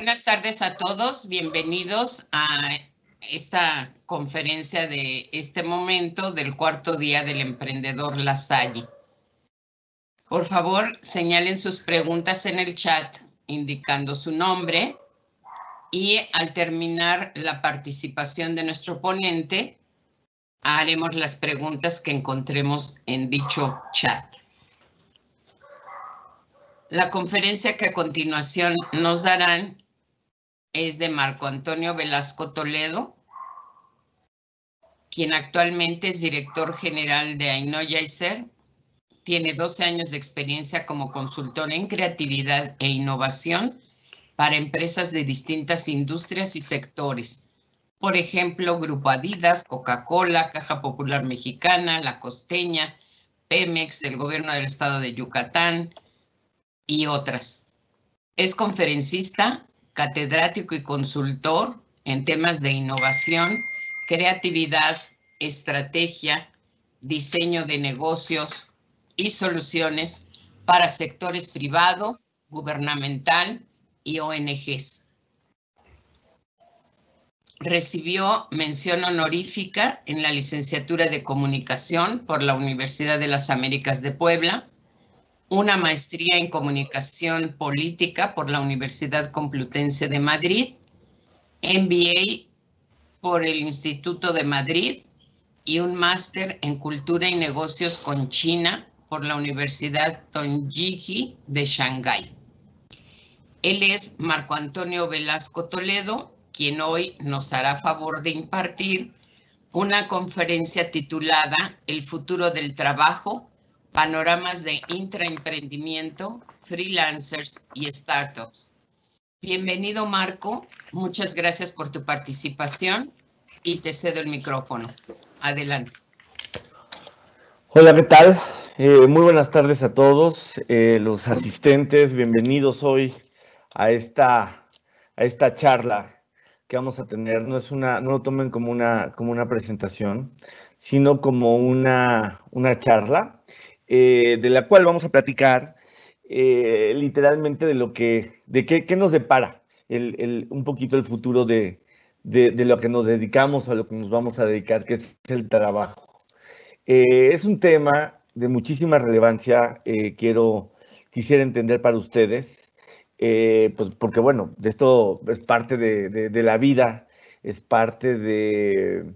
Buenas tardes a todos, bienvenidos a esta conferencia de este momento del cuarto día del emprendedor Lasalle. Por favor, señalen sus preguntas en el chat indicando su nombre y al terminar la participación de nuestro ponente, haremos las preguntas que encontremos en dicho chat. La conferencia que a continuación nos darán es de Marco Antonio Velasco Toledo, quien actualmente es director general de Ainoya Ser. Tiene 12 años de experiencia como consultor en creatividad e innovación para empresas de distintas industrias y sectores. Por ejemplo, Grupo Adidas, Coca-Cola, Caja Popular Mexicana, La Costeña, Pemex, el gobierno del estado de Yucatán y otras. Es conferencista, catedrático y consultor en temas de innovación, creatividad, estrategia, diseño de negocios y soluciones para sectores privado, gubernamental y ONGs. Recibió mención honorífica en la licenciatura de comunicación por la Universidad de las Américas de Puebla una maestría en comunicación política por la Universidad Complutense de Madrid, MBA por el Instituto de Madrid y un máster en cultura y negocios con China por la Universidad Tongji de Shanghái. Él es Marco Antonio Velasco Toledo, quien hoy nos hará favor de impartir una conferencia titulada El futuro del trabajo panoramas de intraemprendimiento, freelancers y startups. Bienvenido, Marco. Muchas gracias por tu participación y te cedo el micrófono. Adelante. Hola, ¿qué tal? Eh, muy buenas tardes a todos eh, los asistentes. Bienvenidos hoy a esta, a esta charla que vamos a tener. No, es una, no lo tomen como una, como una presentación, sino como una, una charla eh, de la cual vamos a platicar eh, literalmente de lo que, de qué, nos depara un poquito el futuro de, lo que nos dedicamos, a lo que nos vamos a dedicar, que es el trabajo. Eh, es un tema de muchísima relevancia, quiero, quisiera entender para ustedes, pues porque bueno, de esto es parte de la vida, es parte de,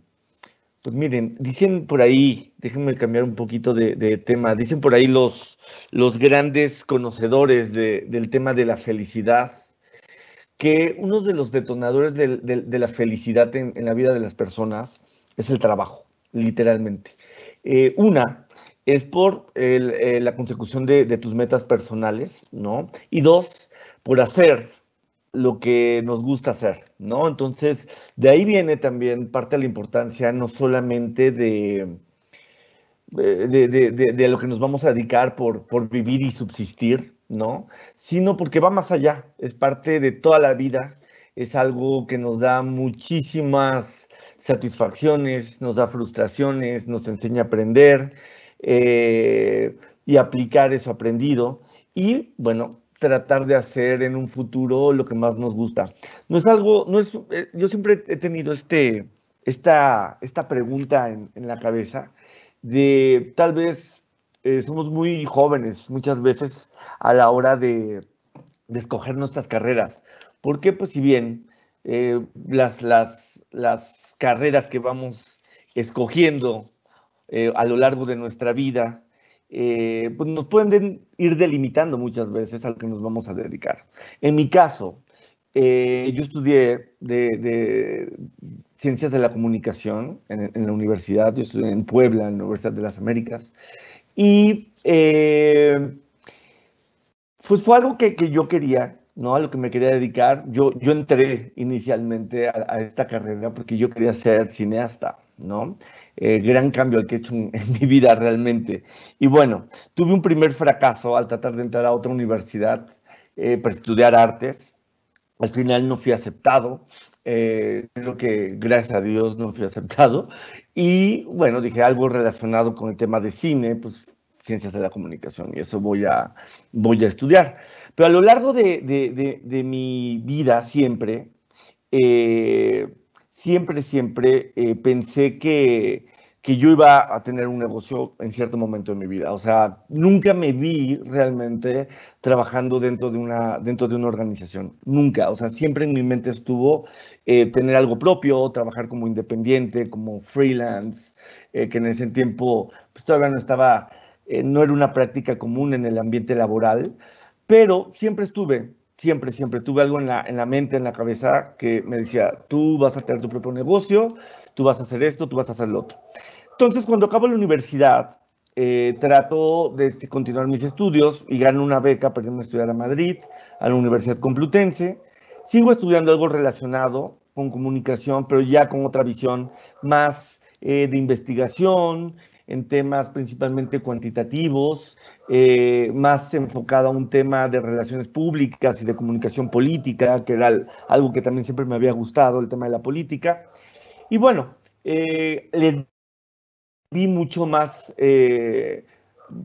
pues miren, dicen por ahí, déjenme cambiar un poquito de, tema, dicen por ahí los, los grandes conocedores del tema de la felicidad, que uno de los detonadores de, la felicidad en, la vida de las personas es el trabajo, literalmente. Eh, una es por eh, la consecución de, tus metas personales, ¿no? Y dos, por hacer lo que nos gusta hacer, ¿no? Entonces, de ahí viene también parte de la importancia no solamente eh, de, de, lo que nos vamos a dedicar por, por vivir y subsistir, ¿no? Sino porque va más allá, es parte de toda la vida, es algo que nos da muchísimas satisfacciones, nos da frustraciones, nos enseña a aprender eh, y aplicar eso aprendido. Y bueno, tratar de hacer en un futuro lo que más nos gusta. No es algo, no es, eh, yo siempre he tenido este, esta, esta pregunta en, la cabeza de tal vez eh, somos muy jóvenes muchas veces a la hora de, escoger nuestras carreras. Porque pues si bien eh, las, las, las carreras que vamos escogiendo a lo largo de nuestra vida eh, pues nos pueden ir delimitando muchas veces al que nos vamos a dedicar. En mi caso, eh, yo estudié de, ciencias de la comunicación en, la universidad, yo estudié en Puebla, en la Universidad de las Américas, y eh, pues fue algo que, yo quería, ¿no? A lo que me quería dedicar. Yo, yo entré inicialmente a, a esta carrera porque yo quería ser cineasta, ¿no? Eh, gran cambio el que he hecho en, mi vida realmente. Y bueno, tuve un primer fracaso al tratar de entrar a otra universidad eh, para estudiar artes. Al final no fui aceptado, eh, creo que gracias a Dios no fui aceptado. Y bueno, dije algo relacionado con el tema de cine, pues ciencias de la comunicación y eso voy a, voy a estudiar. Pero a lo largo de, de, mi vida siempre, eh, siempre, siempre eh, pensé que, que yo iba a tener un negocio en cierto momento de mi vida. O sea, nunca me vi realmente trabajando dentro de una, dentro de una organización. Nunca. O sea, siempre en mi mente estuvo eh, tener algo propio, trabajar como independiente, como freelance, eh, que en ese tiempo pues, todavía no estaba, no era una práctica común en el ambiente laboral, pero siempre estuve siempre, siempre tuve algo en la, mente, en la cabeza, que me decía, tú vas a tener tu propio negocio, tú vas a hacer esto, tú vas a hacer lo otro. Entonces, cuando acabo la universidad, eh, trato de este, continuar mis estudios y gano una beca para irme a estudiar a Madrid, a la Universidad Complutense. Sigo estudiando algo relacionado con comunicación, pero ya con otra visión más eh, de investigación, en temas principalmente cuantitativos, eh, más enfocada a un tema de relaciones públicas y de comunicación política, que era algo que también siempre me había gustado, el tema de la política. Y bueno, eh, le vi mucho más eh,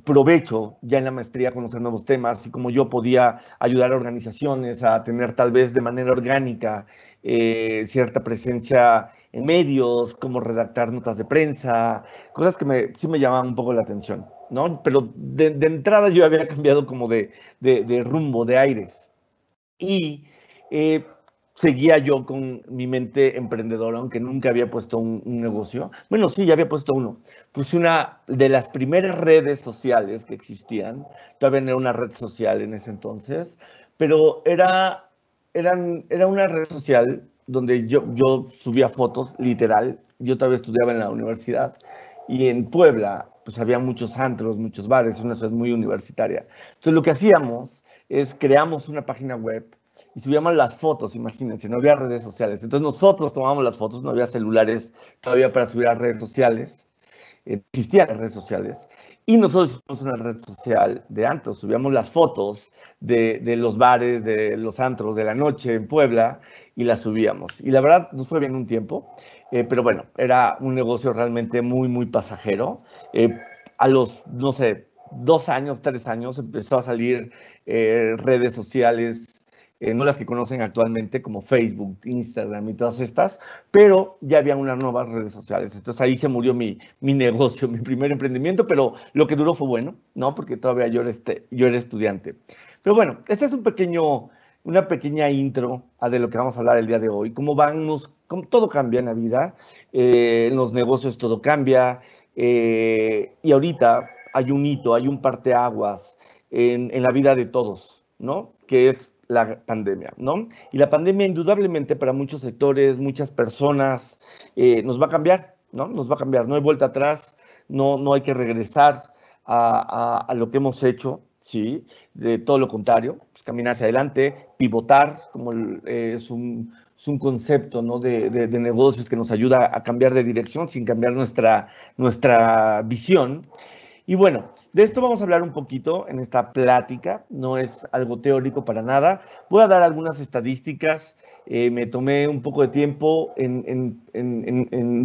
provecho ya en la maestría conocer nuevos temas y como yo podía ayudar a organizaciones a tener tal vez de manera orgánica cierta presencia medios, como redactar notas de prensa, cosas que me, sí me llamaban un poco la atención, ¿no? Pero de, entrada yo había cambiado como de, de, rumbo, de aires. Y eh, seguía yo con mi mente emprendedora, aunque nunca había puesto un, un, negocio. Bueno, sí, ya había puesto uno. Puse una de las primeras redes sociales que existían. Todavía no era una red social en ese entonces, pero era, eran, era una red social donde yo, yo subía fotos, literal. Yo todavía estudiaba en la universidad y en Puebla pues había muchos antros, muchos bares, una ciudad muy universitaria. Entonces lo que hacíamos es creamos una página web y subíamos las fotos, imagínense, no había redes sociales. Entonces nosotros tomábamos las fotos, no había celulares todavía para subir a redes sociales, eh, existían las redes sociales. Y nosotros hicimos una red social de antros, subíamos las fotos de, de los bares, de los antros de la noche en Puebla y la subíamos. Y la verdad nos fue bien un tiempo, eh, pero bueno, era un negocio realmente muy, muy pasajero. Eh, a los, no sé, dos años, tres años, empezó a salir eh, redes sociales, no las que conocen actualmente como Facebook, Instagram y todas estas, pero ya había unas nuevas redes sociales. Entonces ahí se murió mi, mi negocio, mi primer emprendimiento, pero lo que duró fue bueno, ¿no? Porque todavía yo este, yo era estudiante. Pero bueno, este es un pequeño una pequeña intro a de lo que vamos a hablar el día de hoy. Cómo vamos, cómo todo cambia en la vida, eh, en los negocios todo cambia. Eh, y ahorita hay un hito, hay un parteaguas en, en la vida de todos, ¿no? Que es la pandemia, ¿no? Y la pandemia indudablemente para muchos sectores, muchas personas, eh, nos va a cambiar, ¿no? Nos va a cambiar, no hay vuelta atrás, no, no hay que regresar a lo que hemos hecho, ¿sí? De todo lo contrario, pues, caminar hacia adelante, pivotar, como eh, es, un, concepto ¿no? de, de, negocios que nos ayuda a cambiar de dirección sin cambiar nuestra, nuestra visión. Y bueno, de esto vamos a hablar un poquito en esta plática, no es algo teórico para nada. Voy a dar algunas estadísticas, eh, me tomé un poco de tiempo en,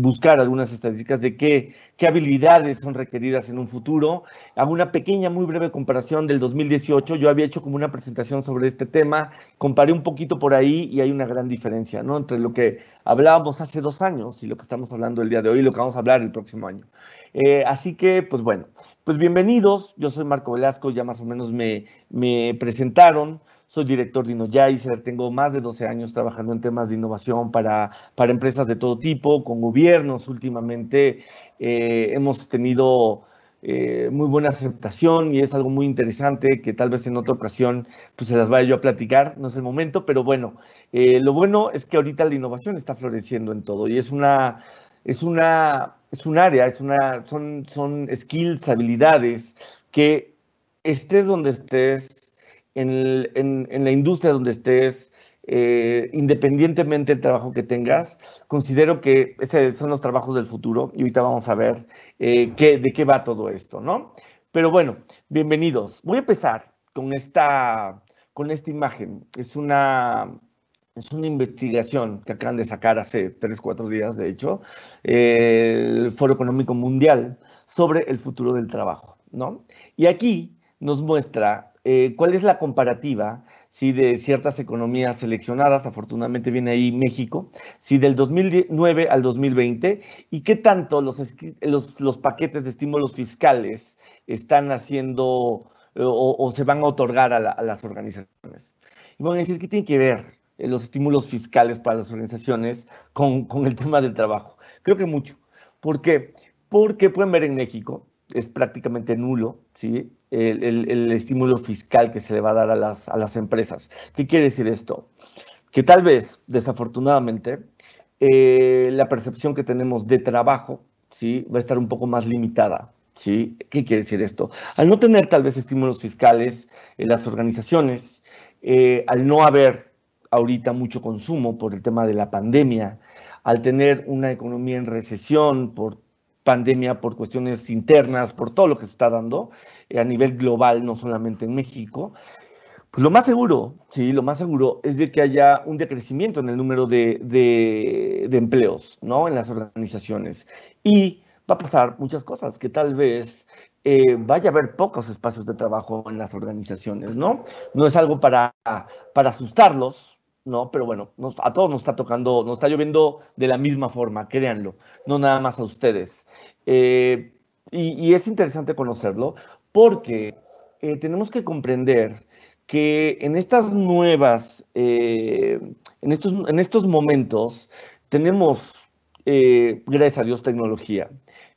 buscar algunas estadísticas de qué, habilidades son requeridas en un futuro. Hago una pequeña, muy breve comparación del 2018, yo había hecho como una presentación sobre este tema, comparé un poquito por ahí y hay una gran diferencia ¿no? entre lo que hablábamos hace dos años y lo que estamos hablando el día de hoy y lo que vamos a hablar el próximo año. Eh, así que, pues bueno. Pues bienvenidos, yo soy Marco Velasco, ya más o menos me, presentaron, soy director de InnoJaiser, tengo más de 12 años trabajando en temas de innovación para, para empresas de todo tipo, con gobiernos últimamente, eh, hemos tenido eh, muy buena aceptación y es algo muy interesante que tal vez en otra ocasión pues se las vaya yo a platicar, no es el momento, pero bueno, eh, lo bueno es que ahorita la innovación está floreciendo en todo y es una es una es un área, es una, son, son skills, habilidades que estés donde estés, en, en, en la industria donde estés, eh, independientemente del trabajo que tengas, considero que ese son los trabajos del futuro y ahorita vamos a ver eh, qué, de qué va todo esto, ¿no? Pero bueno, bienvenidos. Voy a empezar con esta, con esta imagen. Es una, es una investigación que acaban de sacar hace tres cuatro días, de hecho, el Foro Económico Mundial sobre el futuro del trabajo. ¿no? Y aquí nos muestra eh, cuál es la comparativa si de ciertas economías seleccionadas, afortunadamente viene ahí México, si del 2009 al 2020, y qué tanto los, los, paquetes de estímulos fiscales están haciendo o, se van a otorgar a, las organizaciones. Y van a decir, ¿qué tiene que ver? Eh, los estímulos fiscales para las organizaciones con, el tema del trabajo. Creo que mucho. ¿Por qué? Porque pueden ver en México, es prácticamente nulo, ¿sí? El, estímulo fiscal que se le va a dar a las, a las empresas. ¿Qué quiere decir esto? Que tal vez, desafortunadamente, eh, la percepción que tenemos de trabajo ¿sí? va a estar un poco más limitada. ¿sí? ¿Qué quiere decir esto? Al no tener tal vez estímulos fiscales en las organizaciones, eh, al no haber ahorita mucho consumo por el tema de la pandemia, al tener una economía en recesión por pandemia, por cuestiones internas, por todo lo que se está dando eh, a nivel global, no solamente en México, pues lo más seguro, sí, lo más seguro es de que haya un decrecimiento en el número de, empleos, ¿no? En las organizaciones. Y va a pasar muchas cosas que tal vez eh, vaya a haber pocos espacios de trabajo en las organizaciones, ¿no? No es algo para asustarlos, ¿no? Pero bueno, a todos nos está tocando, nos está lloviendo de la misma forma, créanlo, no nada más a ustedes. Eh, y, es interesante conocerlo porque eh, tenemos que comprender que en estas nuevas, eh, en, estos, en estos momentos, tenemos, gracias a Dios, tecnología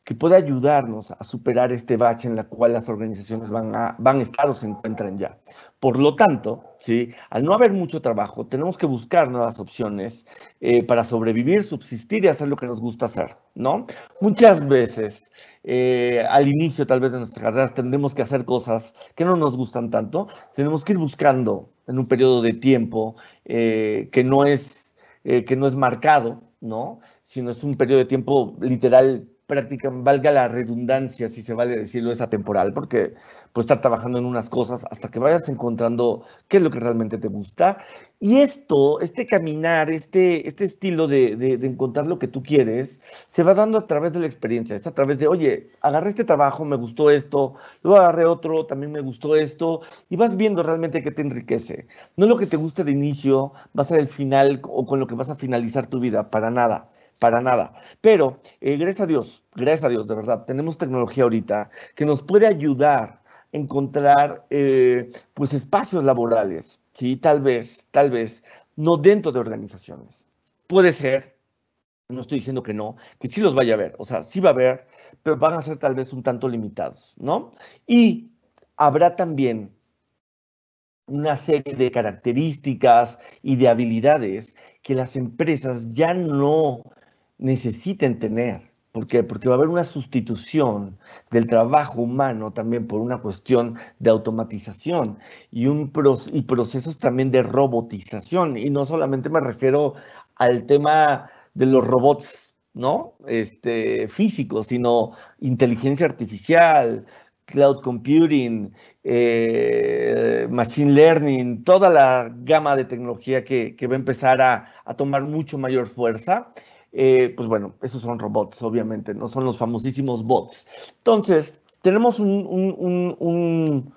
que puede ayudarnos a superar este bache en la cual las organizaciones van a, van a estar o se encuentran ya. Por lo tanto, ¿sí? al no haber mucho trabajo, tenemos que buscar nuevas opciones eh, para sobrevivir, subsistir y hacer lo que nos gusta hacer, ¿no? Muchas veces, eh, al inicio tal vez de nuestras carreras, tendremos que hacer cosas que no nos gustan tanto. Tenemos que ir buscando en un periodo de tiempo eh, que, no es, que no es marcado, ¿no? Sino es un periodo de tiempo literal práctica, valga la redundancia, si se vale decirlo, es atemporal, porque pues estar trabajando en unas cosas hasta que vayas encontrando qué es lo que realmente te gusta. Y esto, este caminar, este, este estilo de, de, encontrar lo que tú quieres, se va dando a través de la experiencia, es a través de, oye, agarré este trabajo, me gustó esto, luego agarré otro, también me gustó esto, y vas viendo realmente qué te enriquece. No lo que te guste de inicio va a ser el final o con lo que vas a finalizar tu vida, para nada para nada. Pero eh, gracias a Dios, gracias a Dios, de verdad, tenemos tecnología ahorita que nos puede ayudar encontrar eh, pues espacios laborales, ¿sí? Tal vez, tal vez, no dentro de organizaciones. Puede ser, no estoy diciendo que no, que sí los vaya a ver o sea, sí va a haber, pero van a ser tal vez un tanto limitados, ¿no? Y habrá también una serie de características y de habilidades que las empresas ya no necesiten tener. ¿Por qué? Porque va a haber una sustitución del trabajo humano también por una cuestión de automatización y, un procesos también de robotización. Y no solamente me refiero al tema de los robots, ¿no? Este, físicos, sino inteligencia artificial, cloud computing, eh, machine learning, toda la gama de tecnología que, va a empezar a, a tomar mucho mayor fuerza eh, pues bueno, esos son robots, obviamente, no son los famosísimos bots. Entonces, tenemos un,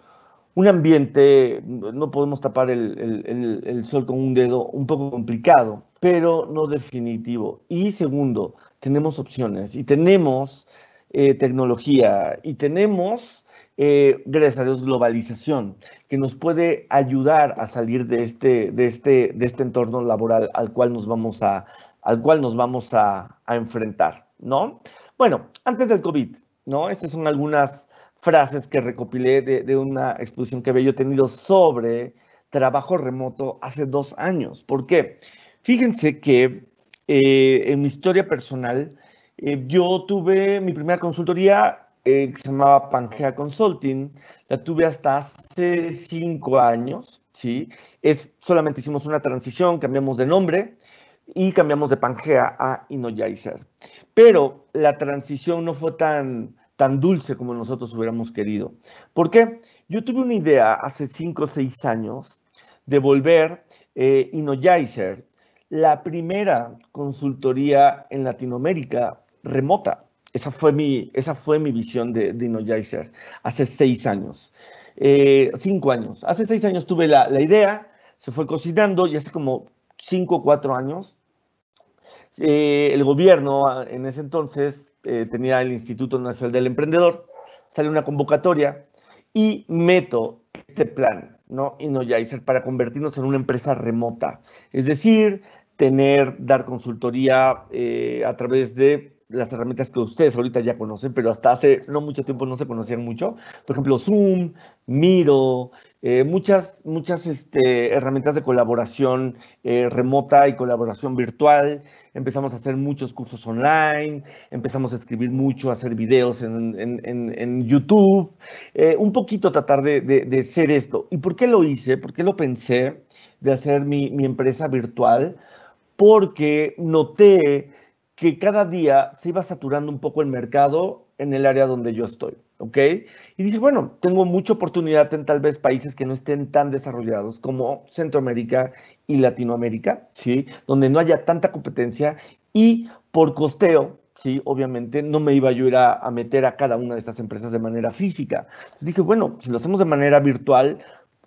ambiente, no podemos tapar el, sol con un dedo, un poco complicado, pero no definitivo. Y segundo, tenemos opciones y tenemos eh, tecnología y tenemos, eh, gracias a Dios, globalización que nos puede ayudar a salir de este, de este, de este entorno laboral al cual nos vamos a, al cual nos vamos a, enfrentar, ¿no? Bueno, antes del COVID, ¿no? Estas son algunas frases que recopilé de, una exposición que había yo tenido sobre trabajo remoto hace dos años. ¿Por qué? Fíjense que eh, en mi historia personal, eh, yo tuve mi primera consultoría eh, que se llamaba Pangea Consulting, la tuve hasta hace cinco años, ¿sí? Es, solamente hicimos una transición, cambiamos de nombre, y cambiamos de Pangea a Innojaiser, Pero la transición no fue tan, tan dulce como nosotros hubiéramos querido. ¿Por qué? Yo tuve una idea hace 5 o 6 años de volver eh, la primera consultoría en Latinoamérica remota. Esa fue mi, esa fue mi visión de, de hace 6 años. Eh, cinco años. Hace seis años tuve la, idea, se fue cocinando y hace como 5 o 4 años eh, el gobierno ah, en ese entonces eh, tenía el Instituto Nacional del Emprendedor, sale una convocatoria y meto este plan, ¿no? y ya ser para convertirnos en una empresa remota. Es decir, tener, dar consultoría eh, a través de las herramientas que ustedes ahorita ya conocen, pero hasta hace no mucho tiempo no se conocían mucho. Por ejemplo, Zoom, Miro, muchas, muchas este, herramientas de colaboración remota y colaboración virtual empezamos a hacer muchos cursos online, empezamos a escribir mucho, a hacer videos en, en, en, YouTube, eh, un poquito tratar de, de, de, hacer esto. ¿Y por qué lo hice? ¿Por qué lo pensé de hacer mi, mi empresa virtual? Porque noté que cada día se iba saturando un poco el mercado en el área donde yo estoy, ¿ok? Y dije, bueno, tengo mucha oportunidad en tal vez países que no estén tan desarrollados como Centroamérica y Latinoamérica, ¿sí? Donde no haya tanta competencia y por costeo, ¿sí? Obviamente no me iba yo a ir a, meter a cada una de estas empresas de manera física. dije, bueno, si lo hacemos de manera virtual,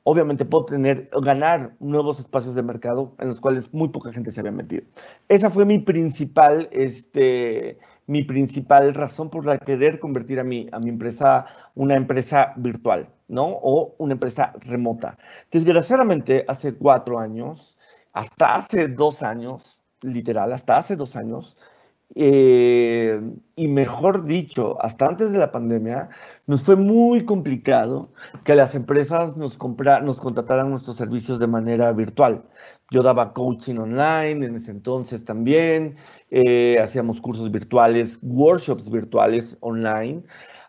obviamente puedo tener, ganar nuevos espacios de mercado en los cuales muy poca gente se había metido. Esa fue mi principal, este, mi principal razón por la querer convertir a mi, a mi empresa una empresa virtual. ¿no? O una empresa remota. Desgraciadamente, hace cuatro años, hasta hace dos años, literal, hasta hace dos años, eh, y mejor dicho, hasta antes de la pandemia, nos fue muy complicado que las empresas nos, nos contrataran nuestros servicios de manera virtual. Yo daba coaching online en ese entonces también, eh, hacíamos cursos virtuales, workshops virtuales online,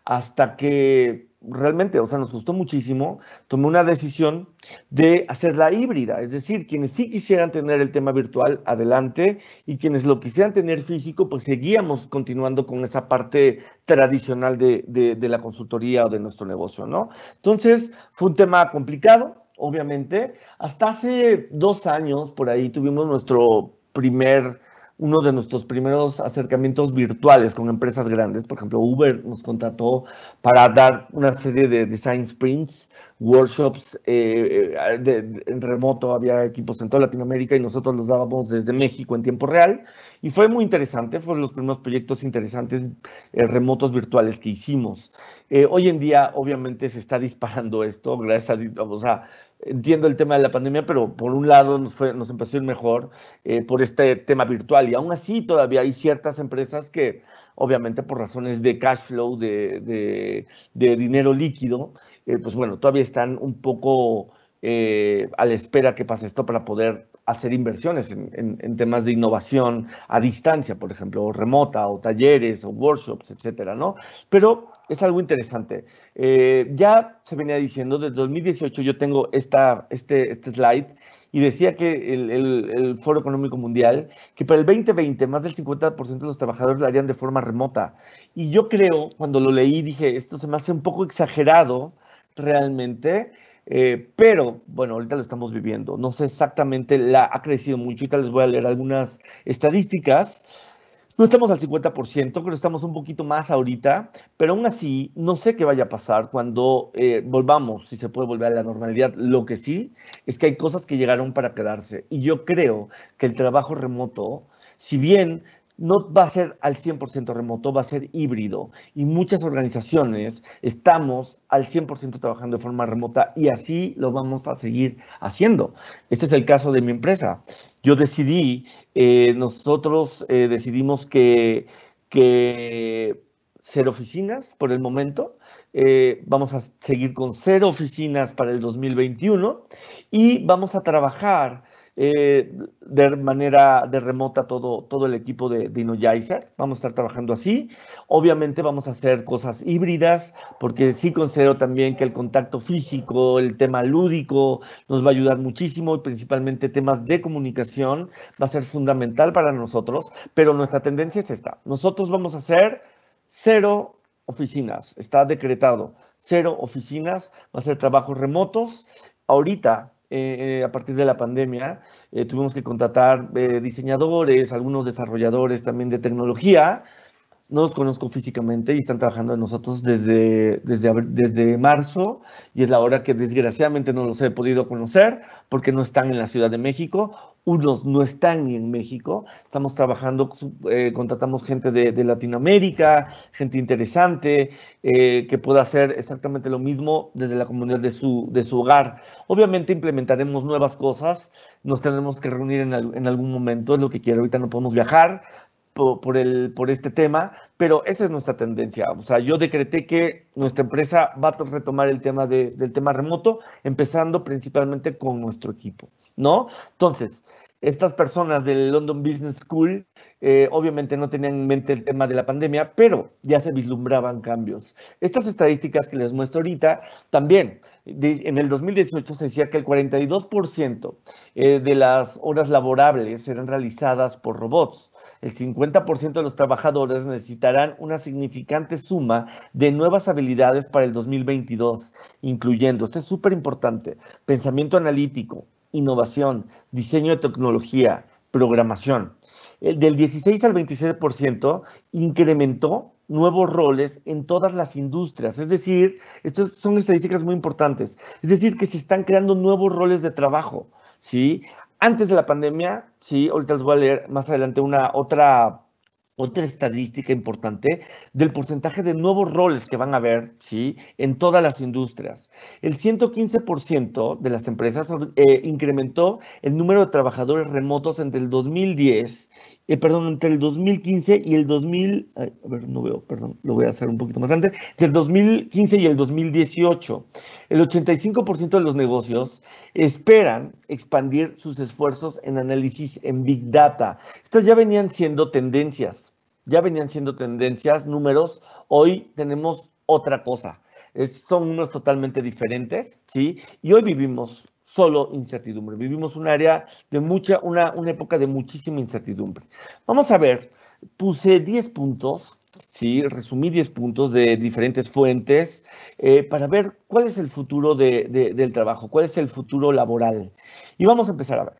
hasta que realmente, o sea, nos gustó muchísimo, tomé una decisión de hacerla híbrida, es decir, quienes sí quisieran tener el tema virtual, adelante, y quienes lo quisieran tener físico, pues seguíamos continuando con esa parte tradicional de, de la consultoría o de nuestro negocio, ¿no? Entonces, fue un tema complicado, obviamente. Hasta hace dos años, por ahí, tuvimos nuestro primer uno de nuestros primeros acercamientos virtuales con empresas grandes. Por ejemplo, Uber nos contrató para dar una serie de design sprints workshops eh, eh, en remoto, había equipos en toda Latinoamérica y nosotros los dábamos desde México en tiempo real. Y fue muy interesante, fueron los primeros proyectos interesantes eh, remotos virtuales que hicimos. hoy en día, obviamente, se está disparando esto, gracias a, entiendo el tema de la pandemia, pero por un lado nos, fue, nos empezó a ir mejor por este tema virtual. Y aún así todavía hay ciertas empresas que, obviamente por razones de cash flow, de, de, de dinero líquido, eh, pues bueno, todavía están un poco eh, a la espera que pase esto para poder hacer inversiones en, temas de innovación a distancia, por ejemplo, remota, o talleres, o workshops, etcétera, ¿no? Pero es algo interesante. Eh, ya se venía diciendo, desde 2018 yo tengo esta, este, este slide y decía que el, el, Foro Económico Mundial, que para el 2020 más del 50% de los trabajadores lo harían de forma remota. Y yo creo, cuando lo leí, dije, esto se me hace un poco exagerado realmente. Eh, pero bueno, ahorita lo estamos viviendo. No sé exactamente, la, ha crecido mucho. Ahorita les voy a leer algunas estadísticas. No estamos al 50%, creo que estamos un poquito más ahorita, pero aún así no sé qué vaya a pasar cuando eh, volvamos, si se puede volver a la normalidad. Lo que sí es que hay cosas que llegaron para quedarse y yo creo que el trabajo remoto, si bien no va a ser al 100% remoto, va a ser híbrido. Y muchas organizaciones estamos al 100% trabajando de forma remota y así lo vamos a seguir haciendo. Este es el caso de mi empresa. Yo decidí, eh, nosotros eh, decidimos que, que ser oficinas por el momento. Eh, vamos a seguir con cero oficinas para el 2021 y vamos a trabajar eh, de manera de remota todo, todo el equipo de, de Vamos a estar trabajando así. Obviamente vamos a hacer cosas híbridas, porque sí considero también que el contacto físico, el tema lúdico, nos va a ayudar muchísimo y principalmente temas de comunicación va a ser fundamental para nosotros, pero nuestra tendencia es esta. Nosotros vamos a hacer cero oficinas, está decretado, cero oficinas, va a ser trabajos remotos. Ahorita eh, eh, a partir de la pandemia, eh, tuvimos que contratar diseñadores, algunos desarrolladores también de tecnología. No los conozco físicamente y están trabajando en nosotros desde, desde, desde marzo y es la hora que desgraciadamente no los he podido conocer porque no están en la Ciudad de México unos no están ni en México. Estamos trabajando, eh, contratamos gente de, Latinoamérica, gente interesante, eh, que pueda hacer exactamente lo mismo desde la comunidad de su, de su hogar. Obviamente implementaremos nuevas cosas, nos tenemos que reunir en, algún momento, es lo que quiero. Ahorita no podemos viajar, por, el, por este tema, pero esa es nuestra tendencia. O sea, yo decreté que nuestra empresa va a retomar el tema del tema remoto, empezando principalmente con nuestro equipo. ¿no? Entonces, estas personas del London Business School eh, obviamente no tenían en mente el tema de la pandemia, pero ya se vislumbraban cambios. Estas estadísticas que les muestro ahorita, también en el 2018 se decía que el 42% eh, de las horas laborables eran realizadas por robots. El 50% de los trabajadores necesitarán una significante suma de nuevas habilidades para el 2022, incluyendo, esto es súper importante, pensamiento analítico, innovación, diseño de tecnología, programación. Eh, del 16 al 27% incrementó nuevos roles en todas las industrias. Es decir, estas son estadísticas muy importantes. Es decir, que se están creando nuevos roles de trabajo. ¿sí? Antes de la pandemia, sí, ahorita les voy a leer más adelante una otra otra estadística importante del porcentaje de nuevos roles que van a haber ¿sí? en todas las industrias. El 115% de las empresas eh, incrementó el número de trabajadores remotos entre el 2010 eh, perdón, entre el 2015 y el 2000, a ver, no veo, perdón, lo voy a hacer un poquito más antes, entre el 2015 y el 2018, el 85% de los negocios esperan expandir sus esfuerzos en análisis en Big Data. Estas ya venían siendo tendencias, ya venían siendo tendencias, números, hoy tenemos otra cosa. son unos totalmente diferentes, ¿sí? Y hoy vivimos solo incertidumbre. Vivimos un área de mucha, una, época de muchísima incertidumbre. Vamos a ver, puse 10 puntos, sí, resumí 10 puntos de diferentes fuentes eh, para ver cuál es el futuro del trabajo, cuál es el futuro laboral. Y vamos a empezar a ver.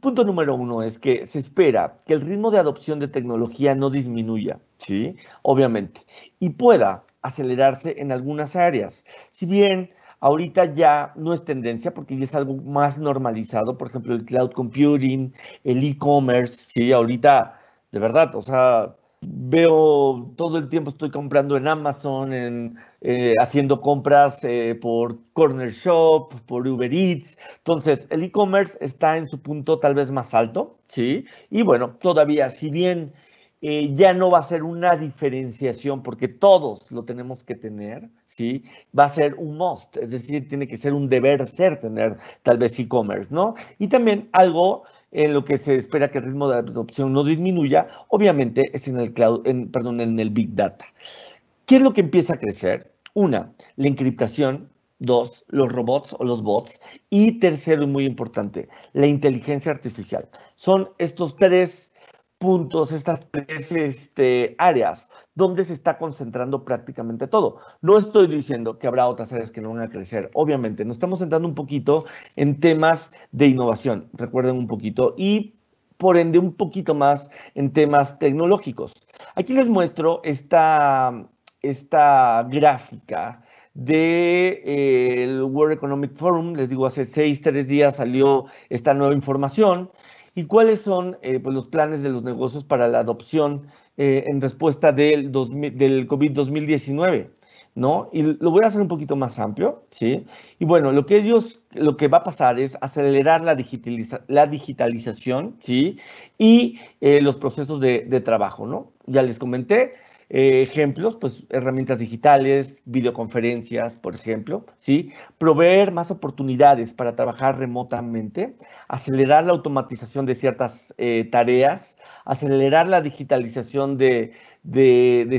Punto número uno es que se espera que el ritmo de adopción de tecnología no disminuya, ¿sí? Obviamente, y pueda acelerarse en algunas áreas. Si bien Ahorita ya no es tendencia porque ya es algo más normalizado, por ejemplo, el cloud computing, el e-commerce, sí, ahorita, de verdad, o sea, veo todo el tiempo estoy comprando en Amazon, en, eh, haciendo compras eh, por Corner Shop, por Uber Eats. Entonces, el e-commerce está en su punto tal vez más alto, ¿sí? Y bueno, todavía, si bien eh, ya no va a ser una diferenciación, porque todos lo tenemos que tener, ¿sí? Va a ser un must, es decir, tiene que ser un deber ser tener tal vez e-commerce, ¿no? Y también algo en lo que se espera que el ritmo de adopción no disminuya, obviamente es en el cloud, en, perdón, en el Big Data. ¿Qué es lo que empieza a crecer? Una, la encriptación, Dos, los robots o los bots. Y tercero, y muy importante, la inteligencia artificial. Son estos tres puntos, estas tres este, áreas donde se está concentrando prácticamente todo. No estoy diciendo que habrá otras áreas que no van a crecer, obviamente, nos estamos centrando un poquito en temas de innovación, recuerden un poquito, y por ende un poquito más en temas tecnológicos. Aquí les muestro esta, esta gráfica de, eh, el World Economic Forum. Les digo, hace seis, tres días salió esta nueva información y cuáles son eh, pues, los planes de los negocios para la adopción eh, en respuesta del, del COVID-2019. ¿No? Y lo voy a hacer un poquito más amplio, ¿sí? Y bueno, lo que ellos, lo que va a pasar es acelerar la, la digitalización, ¿sí? Y eh, los procesos de, de trabajo, ¿no? Ya les comenté, eh, ejemplos, pues herramientas digitales, videoconferencias, por ejemplo, ¿sí? Proveer más oportunidades para trabajar remotamente, acelerar la automatización de ciertas eh, tareas, acelerar la digitalización de,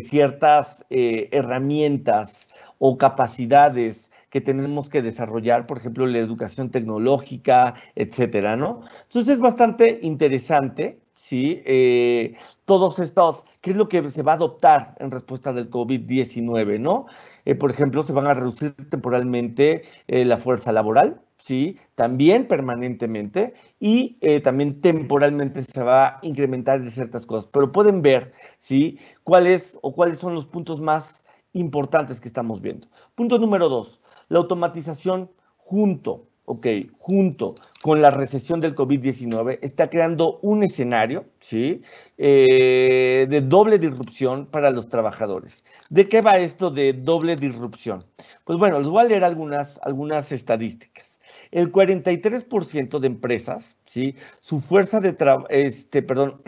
ciertas eh, herramientas o capacidades que tenemos que desarrollar, por ejemplo, la educación tecnológica, etcétera, ¿no? Entonces es bastante interesante ¿sí? Eh, todos estos, ¿qué es lo que se va a adoptar en respuesta del COVID-19, no? Eh, por ejemplo, se van a reducir temporalmente eh, la fuerza laboral, ¿sí? También permanentemente y también temporalmente se va a incrementar en ciertas cosas. Pero pueden ver, ¿sí? ¿Cuáles o cuáles son los puntos más importantes que estamos viendo? Punto número dos, la automatización junto ok, junto con la recesión del COVID-19, está creando un escenario, ¿sí? Eh, de doble disrupción para los trabajadores. ¿De qué va esto de doble disrupción? Pues bueno, les voy a leer algunas, algunas estadísticas. El 43% de empresas, ¿sí? Su fuerza de trabajo, este, perdón,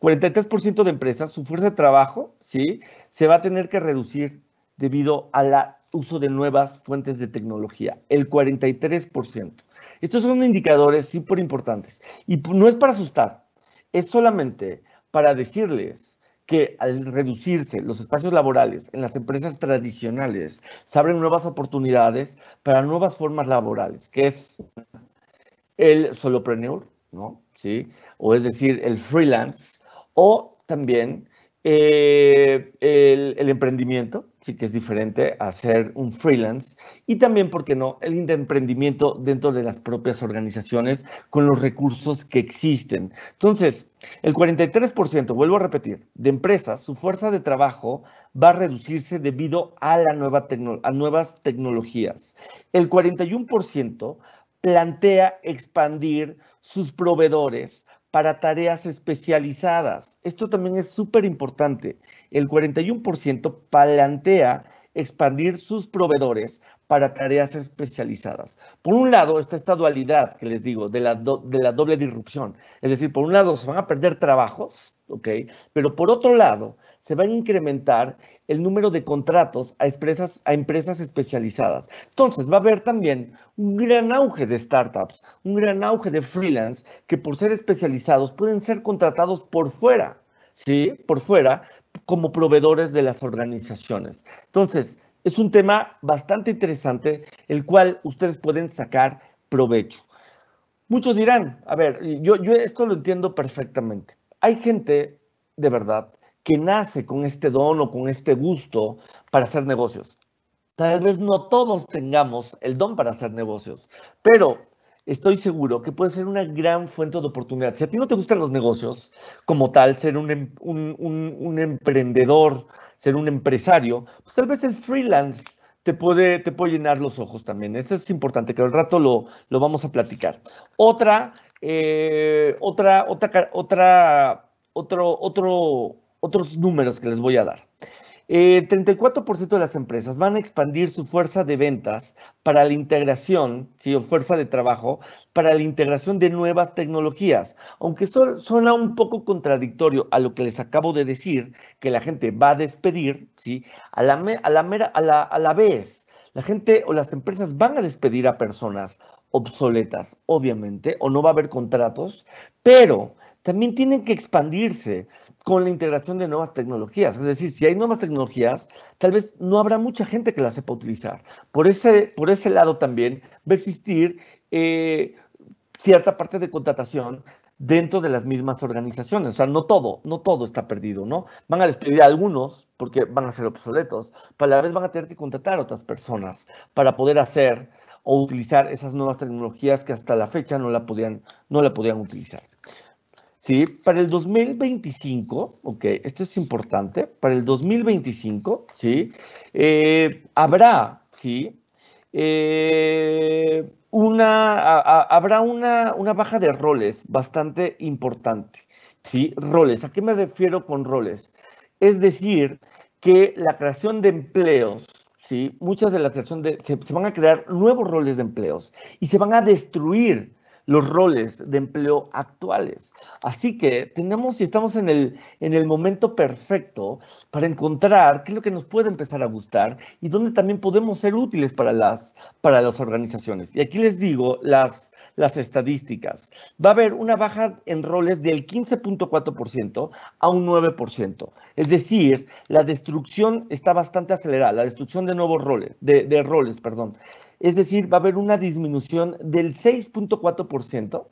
43% de empresas, su fuerza de trabajo, ¿sí? Se va a tener que reducir debido a la uso de nuevas fuentes de tecnología, el 43%. Estos son indicadores súper importantes y no es para asustar, es solamente para decirles que al reducirse los espacios laborales en las empresas tradicionales, se abren nuevas oportunidades para nuevas formas laborales, que es el solopreneur, ¿no? ¿Sí? O es decir, el freelance, o también eh, el, emprendimiento, sí que es diferente a ser un freelance, y también, ¿por qué no?, el emprendimiento dentro de las propias organizaciones con los recursos que existen. Entonces, el 43%, vuelvo a repetir, de empresas, su fuerza de trabajo va a reducirse debido a, la nueva a nuevas tecnologías. El 41% plantea expandir sus proveedores para tareas especializadas. Esto también es súper importante. El 41% plantea expandir sus proveedores para tareas especializadas. Por un lado está esta dualidad que les digo de la, de la doble disrupción. Es decir, por un lado se van a perder trabajos ¿okay? Pero por otro lado, se va a incrementar el número de contratos a empresas, a empresas especializadas. Entonces, va a haber también un gran auge de startups, un gran auge de freelance que por ser especializados pueden ser contratados por fuera, ¿sí? Por fuera como proveedores de las organizaciones. Entonces, es un tema bastante interesante, el cual ustedes pueden sacar provecho. Muchos dirán, a ver, yo esto lo entiendo perfectamente. Hay gente, de verdad, que nace con este don o con este gusto para hacer negocios. Tal vez no todos tengamos el don para hacer negocios, pero estoy seguro que puede ser una gran fuente de oportunidad. Si a ti no te gustan los negocios como tal, ser un, em, emprendedor, ser un empresario, pues tal vez el freelance te puede, llenar los ojos también. Eso es importante, que al rato lo, lo vamos a platicar. Otra eh, otra, otra, otra, otro, otro, otros números que les voy a dar. Eh, 34% de las empresas van a expandir su fuerza de ventas para la integración, sí, o fuerza de trabajo, para la integración de nuevas tecnologías. Aunque suena un poco contradictorio a lo que les acabo de decir, que la gente va a despedir, sí, a la, a la, a la, a la vez, la gente o las empresas van a despedir a personas obsoletas, obviamente, o no va a haber contratos, pero también tienen que expandirse con la integración de nuevas tecnologías. Es decir, si hay nuevas tecnologías, tal vez no habrá mucha gente que las sepa utilizar. Por ese, por ese lado también va a existir eh, cierta parte de contratación dentro de las mismas organizaciones. O sea, no todo, no todo está perdido, ¿no? Van a despedir a algunos porque van a ser obsoletos, pero a la vez van a tener que contratar a otras personas para poder hacer o utilizar esas nuevas tecnologías que hasta la fecha no la podían, no la podían utilizar. ¿Sí? Para el 2025, ok, esto es importante, para el 2025, ¿sí? Eh, habrá, ¿sí? Eh, una, habrá una, baja de roles bastante importante, ¿sí? Roles, ¿a qué me refiero con roles? Es decir, que la creación de empleos ¿sí? muchas de las creación de, se, van a crear nuevos roles de empleos y se van a destruir los roles de empleo actuales. Así que tenemos y estamos en el, en el momento perfecto para encontrar qué es lo que nos puede empezar a gustar y dónde también podemos ser útiles para las, para las organizaciones. Y aquí les digo las, las estadísticas. Va a haber una baja en roles del 15.4% a un 9%. Es decir, la destrucción está bastante acelerada, la destrucción de nuevos roles, de, de roles, perdón es decir, va a haber una disminución del 6.4%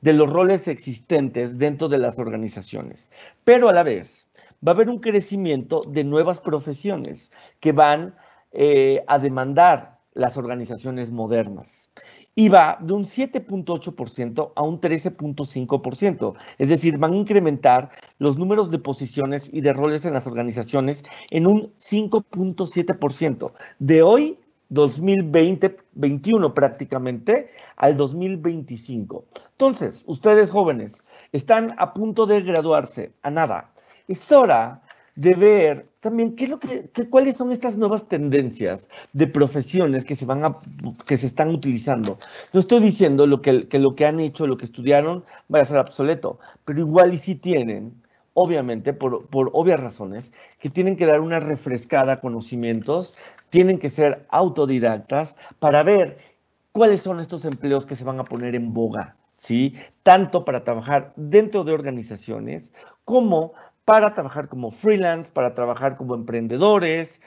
de los roles existentes dentro de las organizaciones. Pero a la vez, va a haber un crecimiento de nuevas profesiones que van eh, a demandar las organizaciones modernas. Y va de un 7.8% a un 13.5%. Es decir, van a incrementar los números de posiciones y de roles en las organizaciones en un 5.7%. De hoy 2020-21 prácticamente al 2025. Entonces, ustedes jóvenes están a punto de graduarse, a nada. Es hora de ver también qué es lo que, cuáles son estas nuevas tendencias de profesiones que se van a, que se están utilizando. No estoy diciendo lo que, lo que han hecho, lo que estudiaron, vaya a ser obsoleto, pero igual y si tienen obviamente, por, obvias razones, que tienen que dar una refrescada a conocimientos, tienen que ser autodidactas para ver cuáles son estos empleos que se van a poner en boga, ¿sí? Tanto para trabajar dentro de organizaciones como para trabajar como freelance, para trabajar como emprendedores,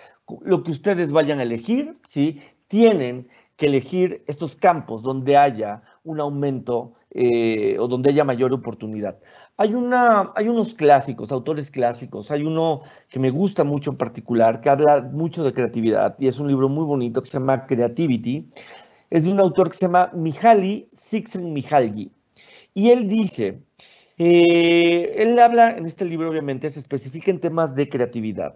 lo que ustedes vayan a elegir, ¿sí? Tienen que elegir estos campos donde haya un aumento eh, o donde haya mayor oportunidad. Hay, una, hay unos clásicos, autores clásicos, hay uno que me gusta mucho en particular, que habla mucho de creatividad y es un libro muy bonito que se llama Creativity. Es de un autor que se llama Mihaly Csikszentmihalyi. Y él dice, eh, él habla, en este libro obviamente se especifica en temas de creatividad,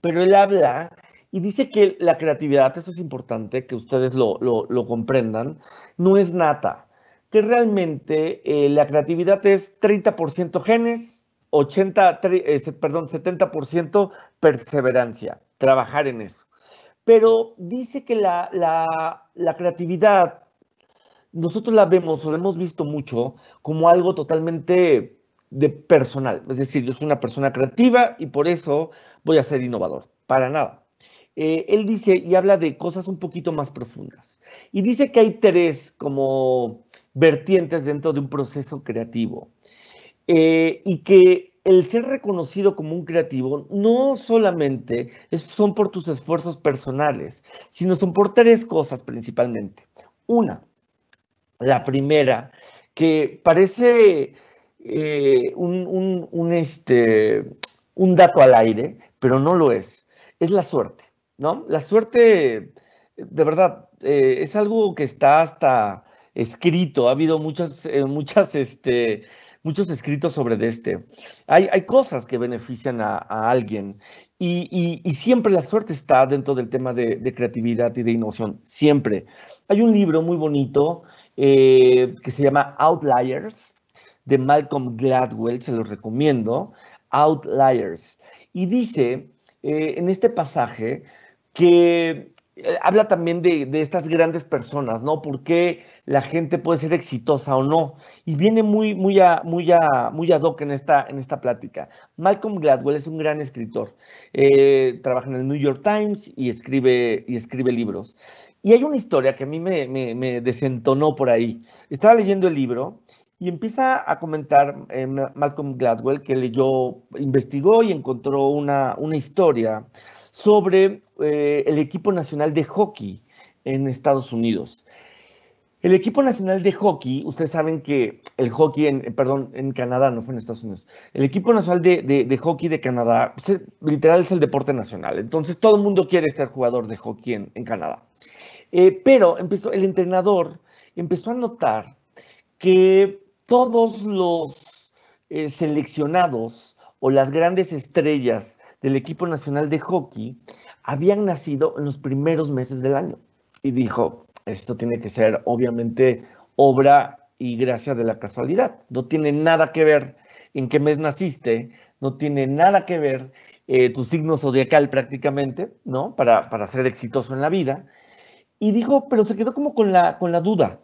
pero él habla y dice que la creatividad, esto es importante que ustedes lo, comprendan, no es nata, que realmente eh, la creatividad es 30% genes, 80, eh, perdón, 70% perseverancia, trabajar en eso. Pero dice que la, la creatividad, nosotros la vemos o la hemos visto mucho como algo totalmente de personal. Es decir, yo soy una persona creativa y por eso voy a ser innovador. Para nada. Eh, él dice y habla de cosas un poquito más profundas. Y dice que hay tres como vertientes dentro de un proceso creativo. Eh, y que el ser reconocido como un creativo no solamente son por tus esfuerzos personales, sino son por tres cosas principalmente. Una, la primera, que parece eh, un, este, un dato al aire, pero no lo es, es la suerte. ¿no? La suerte, de verdad, eh, es algo que está hasta escrito, ha habido muchas, eh, muchas, este, muchos escritos sobre de este. Hay, hay cosas que benefician a, alguien y, siempre la suerte está dentro del tema de, creatividad y de innovación, siempre. Hay un libro muy bonito eh, que se llama Outliers de Malcolm Gladwell, se lo recomiendo, Outliers. Y dice en este pasaje que eh, habla también de, estas grandes personas, ¿no? ¿Por qué la gente puede ser exitosa o no? Y viene muy, muy, muy, a, muy ad hoc en esta, en esta plática. Malcolm Gladwell es un gran escritor. Eh, trabaja en el New York Times y escribe, y escribe libros. Y hay una historia que a mí me, desentonó por ahí. Estaba leyendo el libro y empieza a comentar eh, Malcolm Gladwell que leyó, investigó y encontró una, una historia sobre eh, el equipo nacional de hockey en Estados Unidos. El equipo nacional de hockey, ustedes saben que el hockey en, perdón, en Canadá, no fue en Estados Unidos. El equipo nacional de, hockey de Canadá, pues, literal, es el deporte nacional. Entonces todo el mundo quiere ser jugador de hockey en, Canadá. Eh, pero empezó, el entrenador empezó a notar que todos los eh, seleccionados o las grandes estrellas del equipo nacional de hockey habían nacido en los primeros meses del año. Y dijo, esto tiene que ser obviamente obra y gracia de la casualidad. No tiene nada que ver en qué mes naciste, no tiene nada que ver eh, tu signo zodiacal prácticamente, ¿no? Para, ser exitoso en la vida. Y dijo, pero se quedó como con la, con la duda.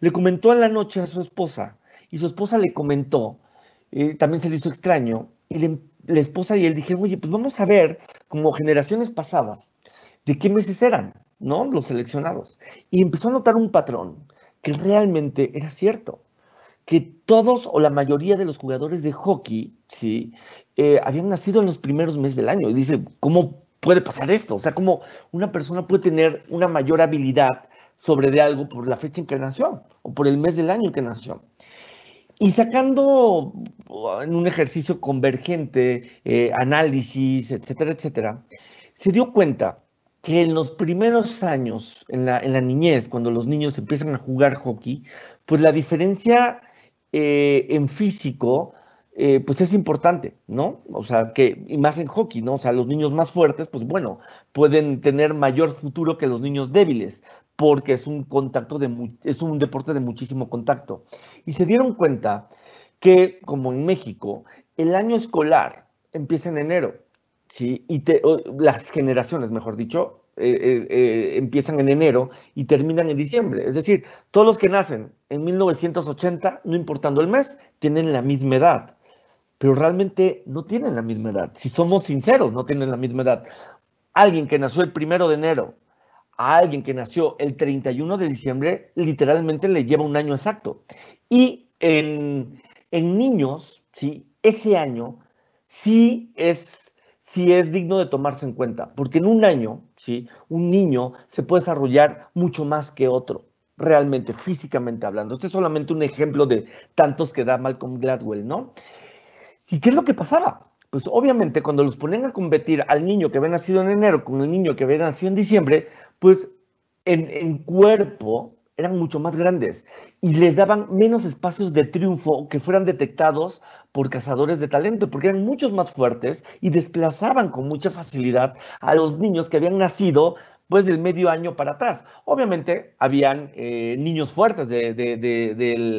Le comentó en la noche a su esposa y su esposa le comentó, eh, también se le hizo extraño, y em, la esposa y él dijeron, oye, pues vamos a ver, como generaciones pasadas, de qué meses eran, ¿no? Los seleccionados. Y empezó a notar un patrón que realmente era cierto, que todos o la mayoría de los jugadores de hockey, ¿sí? Eh, habían nacido en los primeros meses del año. Y dice, ¿cómo puede pasar esto? O sea, ¿cómo una persona puede tener una mayor habilidad sobre de algo por la fecha en que nació o por el mes del año en que nació? Y sacando uh, en un ejercicio convergente, eh, análisis, etcétera, etcétera, se dio cuenta que en los primeros años, en la, en la niñez, cuando los niños empiezan a jugar hockey, pues la diferencia eh, en físico, eh, pues es importante, ¿no? O sea, que, y más en hockey, ¿no? O sea, los niños más fuertes, pues bueno, pueden tener mayor futuro que los niños débiles, porque es un contacto de es un deporte de muchísimo contacto. Y se dieron cuenta que, como en México, el año escolar empieza en enero, ¿sí? Y las generaciones, mejor dicho, eh, eh, eh, empiezan en enero y terminan en diciembre. Es decir, todos los que nacen en 1980, no importando el mes, tienen la misma edad. Pero realmente no tienen la misma edad. Si somos sinceros, no tienen la misma edad. Alguien que nació el primero de enero alguien que nació el 31 de diciembre, literalmente le lleva un año exacto. Y en, en niños, ¿sí? ese año sí es, sí es digno de tomarse en cuenta, porque en un año, ¿sí? un niño se puede desarrollar mucho más que otro realmente, físicamente hablando. Este es solamente un ejemplo de tantos que da Malcolm Gladwell, ¿no? ¿Y qué es lo que pasaba? pues obviamente cuando los ponen a competir al niño que había nacido en enero con el niño que había nacido en diciembre, pues en, en cuerpo eran mucho más grandes y les daban menos espacios de triunfo que fueran detectados por cazadores de talento, porque eran muchos más fuertes y desplazaban con mucha facilidad a los niños que habían nacido Después del medio año para atrás. Obviamente habían eh, niños fuertes del,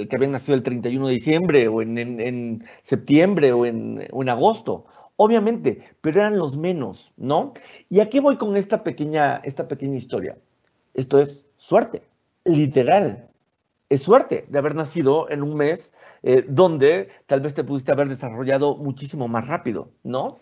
que habían nacido el 31 de diciembre o en, septiembre o en, agosto, obviamente, pero eran los menos, ¿no? ¿Y aquí voy con esta pequeña, esta pequeña historia? Esto es suerte, literal. Es suerte de haber nacido en un mes eh, donde tal vez te pudiste haber desarrollado muchísimo más rápido, ¿no?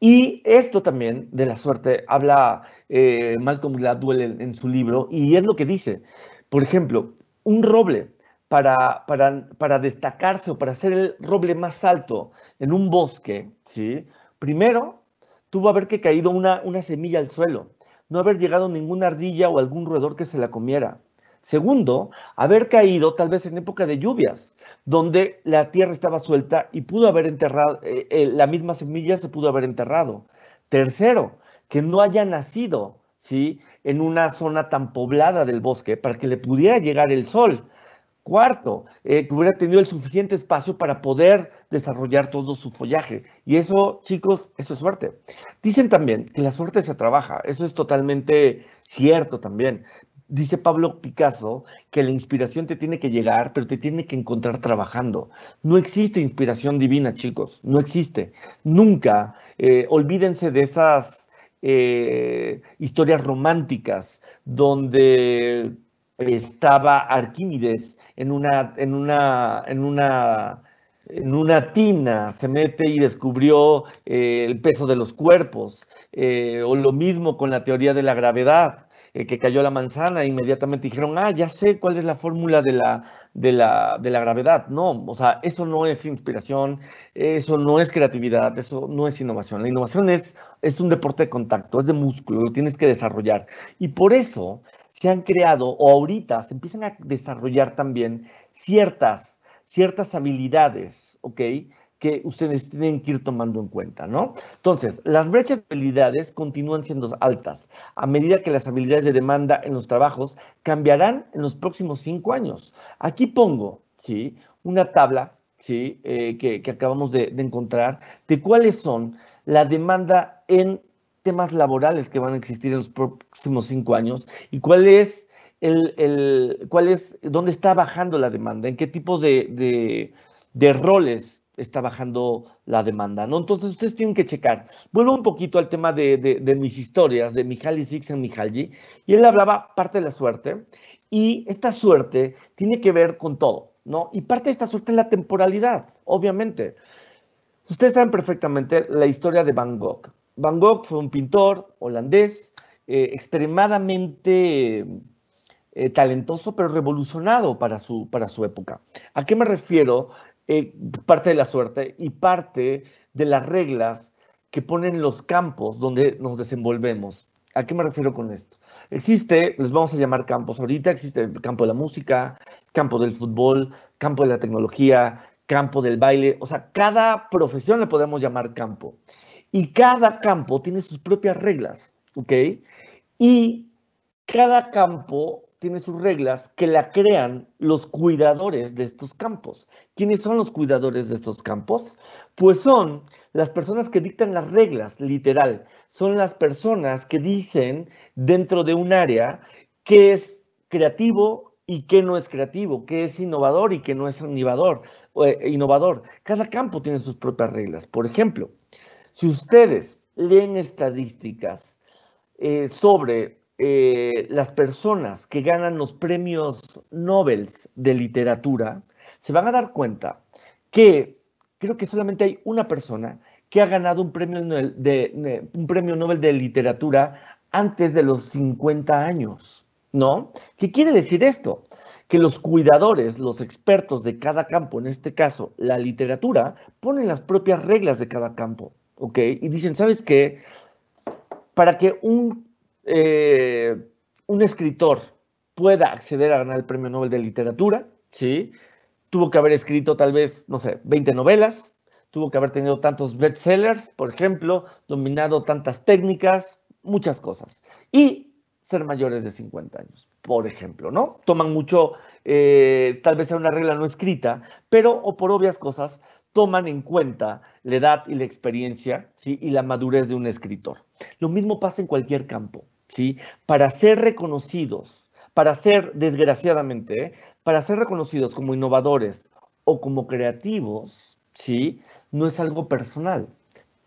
Y esto también de la suerte habla eh, Malcolm Gladwell en, su libro y es lo que dice. Por ejemplo, un roble para, para, para destacarse o para ser el roble más alto en un bosque, ¿sí? primero tuvo haber que caído una semilla al suelo, no haber llegado ninguna ardilla o algún roedor que se la comiera, Segundo, haber caído tal vez en época de lluvias, donde la tierra estaba suelta y pudo haber enterrado, eh, eh, la misma semilla se pudo haber enterrado. Tercero, que no haya nacido, ¿sí? En una zona tan poblada del bosque para que le pudiera llegar el sol. Cuarto, eh, que hubiera tenido el suficiente espacio para poder desarrollar todo su follaje. Y eso, chicos, eso es suerte. Dicen también que la suerte se trabaja. Eso es totalmente cierto también. Dice Pablo Picasso que la inspiración te tiene que llegar, pero te tiene que encontrar trabajando. No existe inspiración divina, chicos, no existe. Nunca eh, olvídense de esas eh, historias románticas donde estaba Arquímedes en una, tina se mete y descubrió eh, el peso de los cuerpos, o lo mismo con la teoría de la gravedad. Eh, que cayó la manzana, inmediatamente dijeron, ah, ya sé cuál es la fórmula de la, de, la, gravedad. No, o sea, eso no es inspiración, eso no es creatividad, eso no es innovación. La innovación es, es un deporte de contacto, es de músculo, lo tienes que desarrollar. Y por eso se han creado, o ahorita se empiezan a desarrollar también ciertas, ciertas habilidades, ¿ok? que ustedes tienen que ir tomando en cuenta, ¿no? Entonces, las brechas de habilidades continúan siendo altas a medida que las habilidades de demanda en los trabajos cambiarán en los próximos cinco años. Aquí pongo, ¿sí? Una tabla, ¿sí? Eh, que, acabamos de, encontrar de cuáles son la demanda en temas laborales que van a existir en los próximos cinco años y cuál es el, cuál es dónde está bajando la demanda, en qué tipo de, de, de roles está bajando la demanda, ¿no? Entonces ustedes tienen que checar. Vuelvo un poquito al tema de, de, mis historias, de Mihaly Csikszentmihalyi, Mihalyi, y él hablaba parte de la suerte, y esta suerte tiene que ver con todo, ¿no? Y parte de esta suerte es la temporalidad, obviamente. Ustedes saben perfectamente la historia de Van Gogh. Van Gogh fue un pintor holandés, eh, extremadamente eh, talentoso, pero revolucionado para su, para su época. ¿A qué me refiero? Eh, parte de la suerte y parte de las reglas que ponen los campos donde nos desenvolvemos. ¿A qué me refiero con esto? Existe, les vamos a llamar campos ahorita, existe el campo de la música, campo del fútbol, campo de la tecnología, campo del baile, o sea, cada profesión le podemos llamar campo. Y cada campo tiene sus propias reglas, ¿ok? Y cada campo tiene sus reglas que la crean los cuidadores de estos campos. ¿Quiénes son los cuidadores de estos campos? Pues son las personas que dictan las reglas, literal. Son las personas que dicen dentro de un área qué es creativo y qué no es creativo, qué es innovador y qué no es innovador. Eh, innovador. Cada campo tiene sus propias reglas. Por ejemplo, si ustedes leen estadísticas eh, sobre eh, las personas que ganan los premios Nobel de literatura, se van a dar cuenta que creo que solamente hay una persona que ha ganado un premio Nobel de, un premio Nobel de literatura antes de los 50 años, ¿no? ¿Qué quiere decir esto? Que los cuidadores, los expertos de cada campo, en este caso la literatura, ponen las propias reglas de cada campo, ¿ok? Y dicen, ¿sabes qué? Para que un eh, un escritor pueda acceder a ganar el Premio Nobel de Literatura, ¿sí? Tuvo que haber escrito tal vez, no sé, 20 novelas, tuvo que haber tenido tantos bestsellers, por ejemplo, dominado tantas técnicas, muchas cosas. Y ser mayores de 50 años, por ejemplo, ¿no? Toman mucho, eh, tal vez sea una regla no escrita, pero o por obvias cosas, toman en cuenta la edad y la experiencia ¿sí? y la madurez de un escritor. Lo mismo pasa en cualquier campo. Para ser reconocidos, para ser, desgraciadamente, ¿eh? para ser reconocidos como innovadores o como creativos, ¿sí? No es algo personal.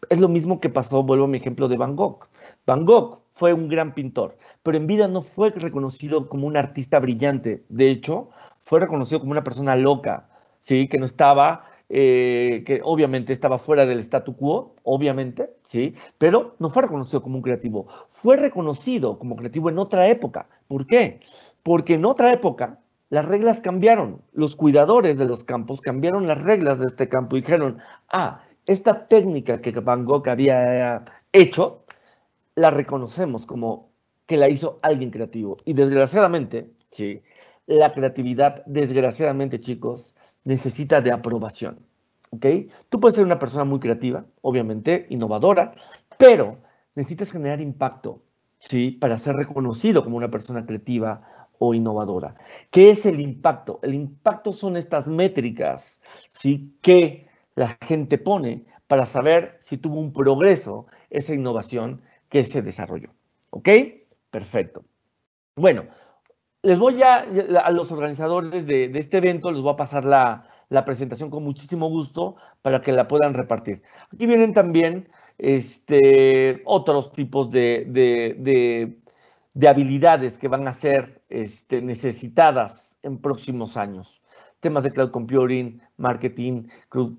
Es lo mismo que pasó, vuelvo a mi ejemplo de Van Gogh. Van Gogh fue un gran pintor, pero en vida no fue reconocido como un artista brillante. De hecho, fue reconocido como una persona loca, ¿sí? Que no estaba eh, que obviamente estaba fuera del statu quo, obviamente, ¿sí? Pero no fue reconocido como un creativo, fue reconocido como creativo en otra época. ¿Por qué? Porque en otra época las reglas cambiaron, los cuidadores de los campos cambiaron las reglas de este campo y dijeron, ah, esta técnica que Van Gogh había hecho, la reconocemos como que la hizo alguien creativo. Y desgraciadamente, ¿sí? La creatividad, desgraciadamente, chicos, necesita de aprobación. ¿Ok? Tú puedes ser una persona muy creativa, obviamente, innovadora, pero necesitas generar impacto, ¿sí? Para ser reconocido como una persona creativa o innovadora. ¿Qué es el impacto? El impacto son estas métricas, ¿sí? Que la gente pone para saber si tuvo un progreso esa innovación que se desarrolló. ¿Ok? Perfecto. Bueno, les voy a, a los organizadores de, este evento, les voy a pasar la, presentación con muchísimo gusto para que la puedan repartir. Aquí vienen también este, otros tipos de, habilidades que van a ser este, necesitadas en próximos años. Temas de cloud computing, marketing,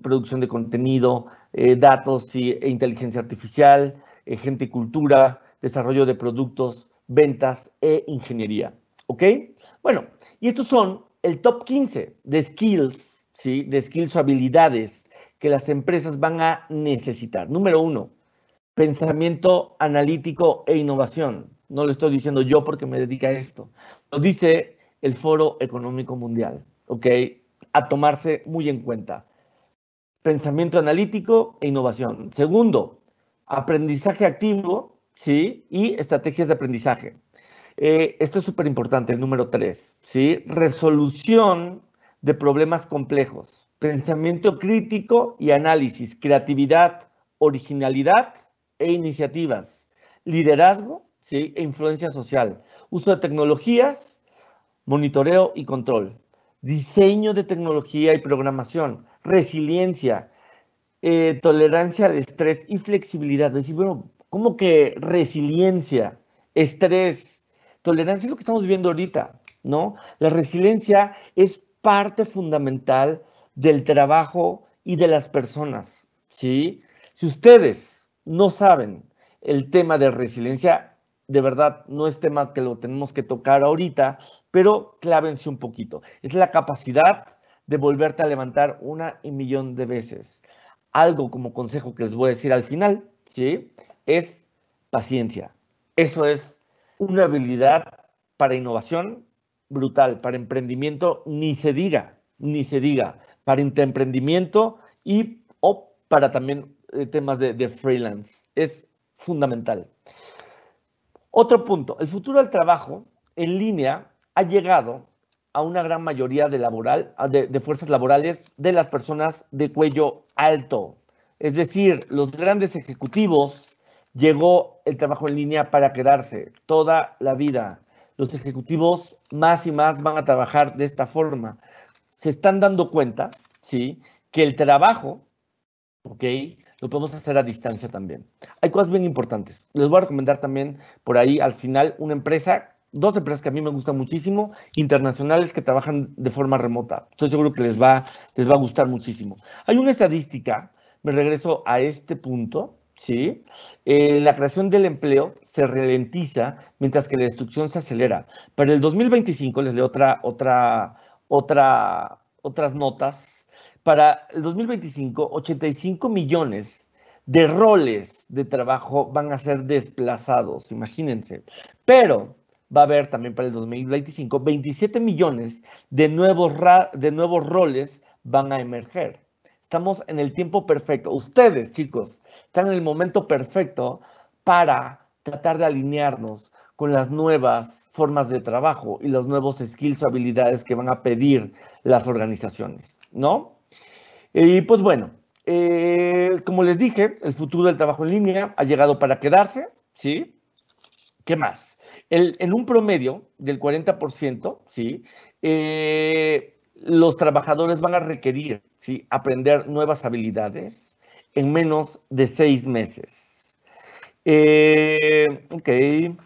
producción de contenido, eh, datos e inteligencia artificial, eh, gente y cultura, desarrollo de productos, ventas e ingeniería. ¿Ok? Bueno, y estos son el top 15 de skills, ¿sí? De skills o habilidades que las empresas van a necesitar. Número uno, pensamiento analítico e innovación. No lo estoy diciendo yo porque me dedica a esto. Lo dice el Foro Económico Mundial, ¿ok? A tomarse muy en cuenta. Pensamiento analítico e innovación. Segundo, aprendizaje activo, ¿sí? Y estrategias de aprendizaje. Eh, esto es súper importante, el número tres, ¿sí? Resolución de problemas complejos, pensamiento crítico y análisis, creatividad, originalidad e iniciativas, liderazgo ¿sí? e influencia social, uso de tecnologías, monitoreo y control, diseño de tecnología y programación, resiliencia, eh, tolerancia de estrés y flexibilidad. Es decir, bueno, ¿cómo que resiliencia, estrés, tolerancia es lo que estamos viendo ahorita, ¿no? La resiliencia es parte fundamental del trabajo y de las personas, ¿sí? Si ustedes no saben el tema de resiliencia, de verdad no es tema que lo tenemos que tocar ahorita, pero clávense un poquito. Es la capacidad de volverte a levantar una y millón de veces. Algo como consejo que les voy a decir al final, ¿sí? Es paciencia. Eso es una habilidad para innovación brutal, para emprendimiento ni se diga, ni se diga, para emprendimiento y para también eh, temas de, freelance. Es fundamental. Otro punto, el futuro del trabajo en línea ha llegado a una gran mayoría de, laboral, de, fuerzas laborales de las personas de cuello alto. Es decir, los grandes ejecutivos, Llegó el trabajo en línea para quedarse toda la vida. Los ejecutivos más y más van a trabajar de esta forma. Se están dando cuenta, ¿sí? Que el trabajo, ¿ok? Lo podemos hacer a distancia también. Hay cosas bien importantes. Les voy a recomendar también por ahí al final una empresa dos empresas que a mí me gustan muchísimo, internacionales que trabajan de forma remota. Estoy seguro que les va, les va a gustar muchísimo. Hay una estadística, me regreso a este punto, ¿sí? Eh, la creación del empleo se ralentiza mientras que la destrucción se acelera. Para el 2025, les doy otra, otra, otra, otras notas. Para el 2025, 85 millones de roles de trabajo van a ser desplazados, imagínense. Pero va a haber también para el 2025 27 millones de nuevos, de nuevos roles van a emerger. Estamos en el tiempo perfecto. Ustedes, chicos, están en el momento perfecto para tratar de alinearnos con las nuevas formas de trabajo y los nuevos skills o habilidades que van a pedir las organizaciones, ¿no? Y pues bueno, eh, como les dije, el futuro del trabajo en línea ha llegado para quedarse, ¿sí? ¿Qué más? en un promedio del 40%, ¿sí? Eh, los trabajadores van a requerir ¿sí? aprender nuevas habilidades en menos de seis meses. Eh, ok.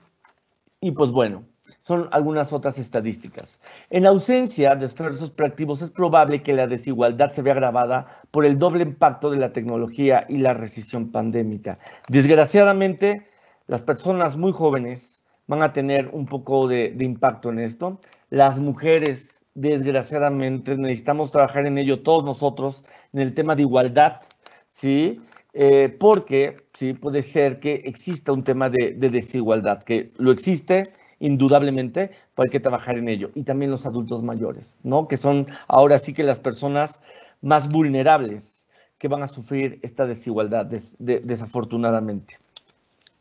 Y pues bueno, son algunas otras estadísticas. En ausencia de esfuerzos proactivos es probable que la desigualdad se vea agravada por el doble impacto de la tecnología y la recesión pandémica. Desgraciadamente, las personas muy jóvenes van a tener un poco de, de impacto en esto. Las mujeres desgraciadamente necesitamos trabajar en ello todos nosotros, en el tema de igualdad, ¿sí? Eh, porque sí puede ser que exista un tema de, desigualdad, que lo existe indudablemente, pero hay que trabajar en ello. Y también los adultos mayores, ¿no? Que son ahora sí que las personas más vulnerables que van a sufrir esta desigualdad, desafortunadamente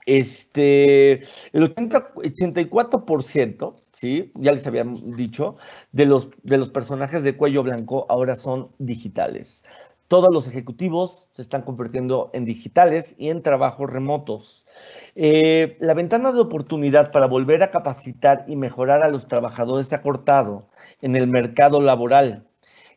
este, el 80, 84%, ¿sí? ya les habíamos dicho, de los, de los personajes de cuello blanco ahora son digitales. Todos los ejecutivos se están convirtiendo en digitales y en trabajos remotos. Eh, la ventana de oportunidad para volver a capacitar y mejorar a los trabajadores se ha cortado en el mercado laboral.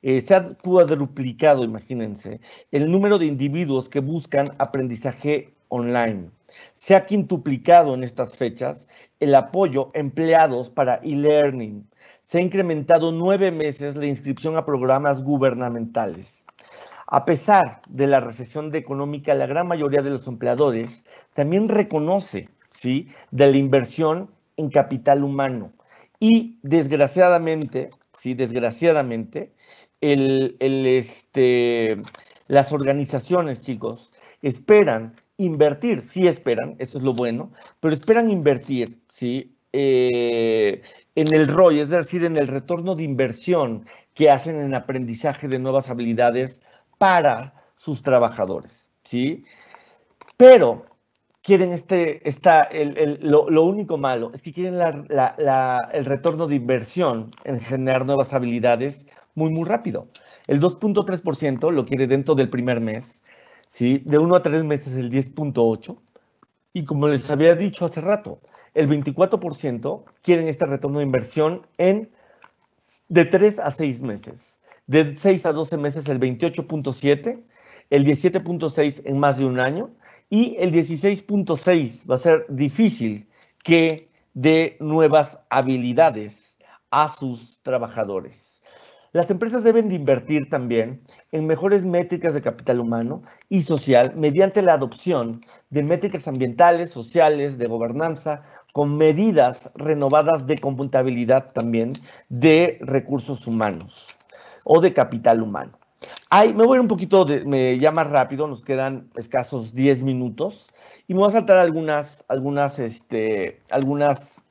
Eh, se ha cuadruplicado, imagínense, el número de individuos que buscan aprendizaje online. Se ha quintuplicado en estas fechas el apoyo empleados para e-learning. Se ha incrementado nueve meses la inscripción a programas gubernamentales. A pesar de la recesión económica, la gran mayoría de los empleadores también reconoce ¿sí? de la inversión en capital humano. Y desgraciadamente, sí, desgraciadamente, el, este, las organizaciones, chicos, esperan invertir, sí esperan, eso es lo bueno, pero esperan invertir, ¿sí? Eh, en el ROI, es decir, en el retorno de inversión que hacen en aprendizaje de nuevas habilidades para sus trabajadores, ¿sí? Pero quieren este, está el, lo, único malo es que quieren la, el retorno de inversión en generar nuevas habilidades muy, muy rápido. El 2.3% lo quiere dentro del primer mes, de 1 a 3 meses el 10.8%. Y como les había dicho hace rato, el 24% quieren este retorno de inversión en de 3 a 6 meses. De 6 a 12 meses el 28.7%, el 17.6% en más de un año y el 16.6% va a ser difícil que dé nuevas habilidades a sus trabajadores. Las empresas deben de invertir también en mejores métricas de capital humano y social mediante la adopción de métricas ambientales, sociales, de gobernanza, con medidas renovadas de computabilidad también de recursos humanos o de capital humano. Ay, me voy un poquito, me llama rápido, nos quedan escasos 10 minutos y me voy a saltar algunas, algunas, este, algunas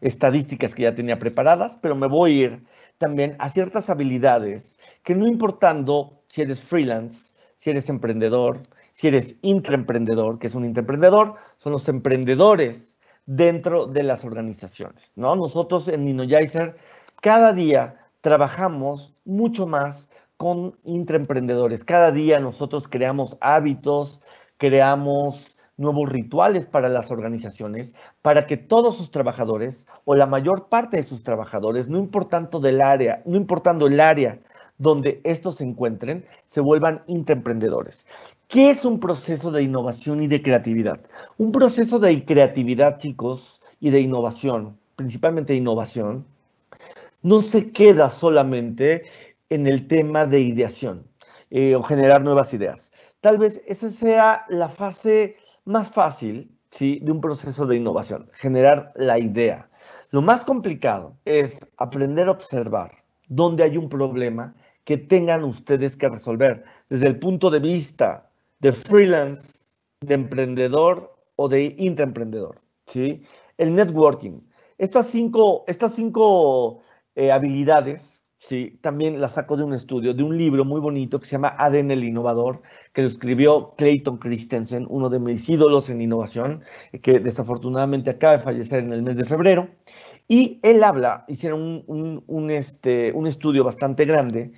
estadísticas que ya tenía preparadas, pero me voy a ir también a ciertas habilidades que no importando si eres freelance, si eres emprendedor, si eres intraemprendedor, que es un intraemprendedor, son los emprendedores dentro de las organizaciones. ¿no? Nosotros en Ninoyizer cada día trabajamos mucho más con intraemprendedores. Cada día nosotros creamos hábitos, creamos nuevos rituales para las organizaciones, para que todos sus trabajadores o la mayor parte de sus trabajadores, no importando, del área, no importando el área donde estos se encuentren, se vuelvan intraemprendedores. ¿Qué es un proceso de innovación y de creatividad? Un proceso de creatividad, chicos, y de innovación, principalmente de innovación, no se queda solamente en el tema de ideación eh, o generar nuevas ideas. Tal vez esa sea la fase más fácil ¿sí? de un proceso de innovación, generar la idea. Lo más complicado es aprender a observar dónde hay un problema que tengan ustedes que resolver desde el punto de vista de freelance, de emprendedor o de intraemprendedor. ¿sí? El networking. Estas cinco, estas cinco eh, habilidades ¿sí? también la saco de un estudio, de un libro muy bonito que se llama ADN el Innovador, que lo escribió Clayton Christensen, uno de mis ídolos en innovación, que desafortunadamente acaba de fallecer en el mes de febrero. Y él habla, hicieron un, este, un estudio bastante grande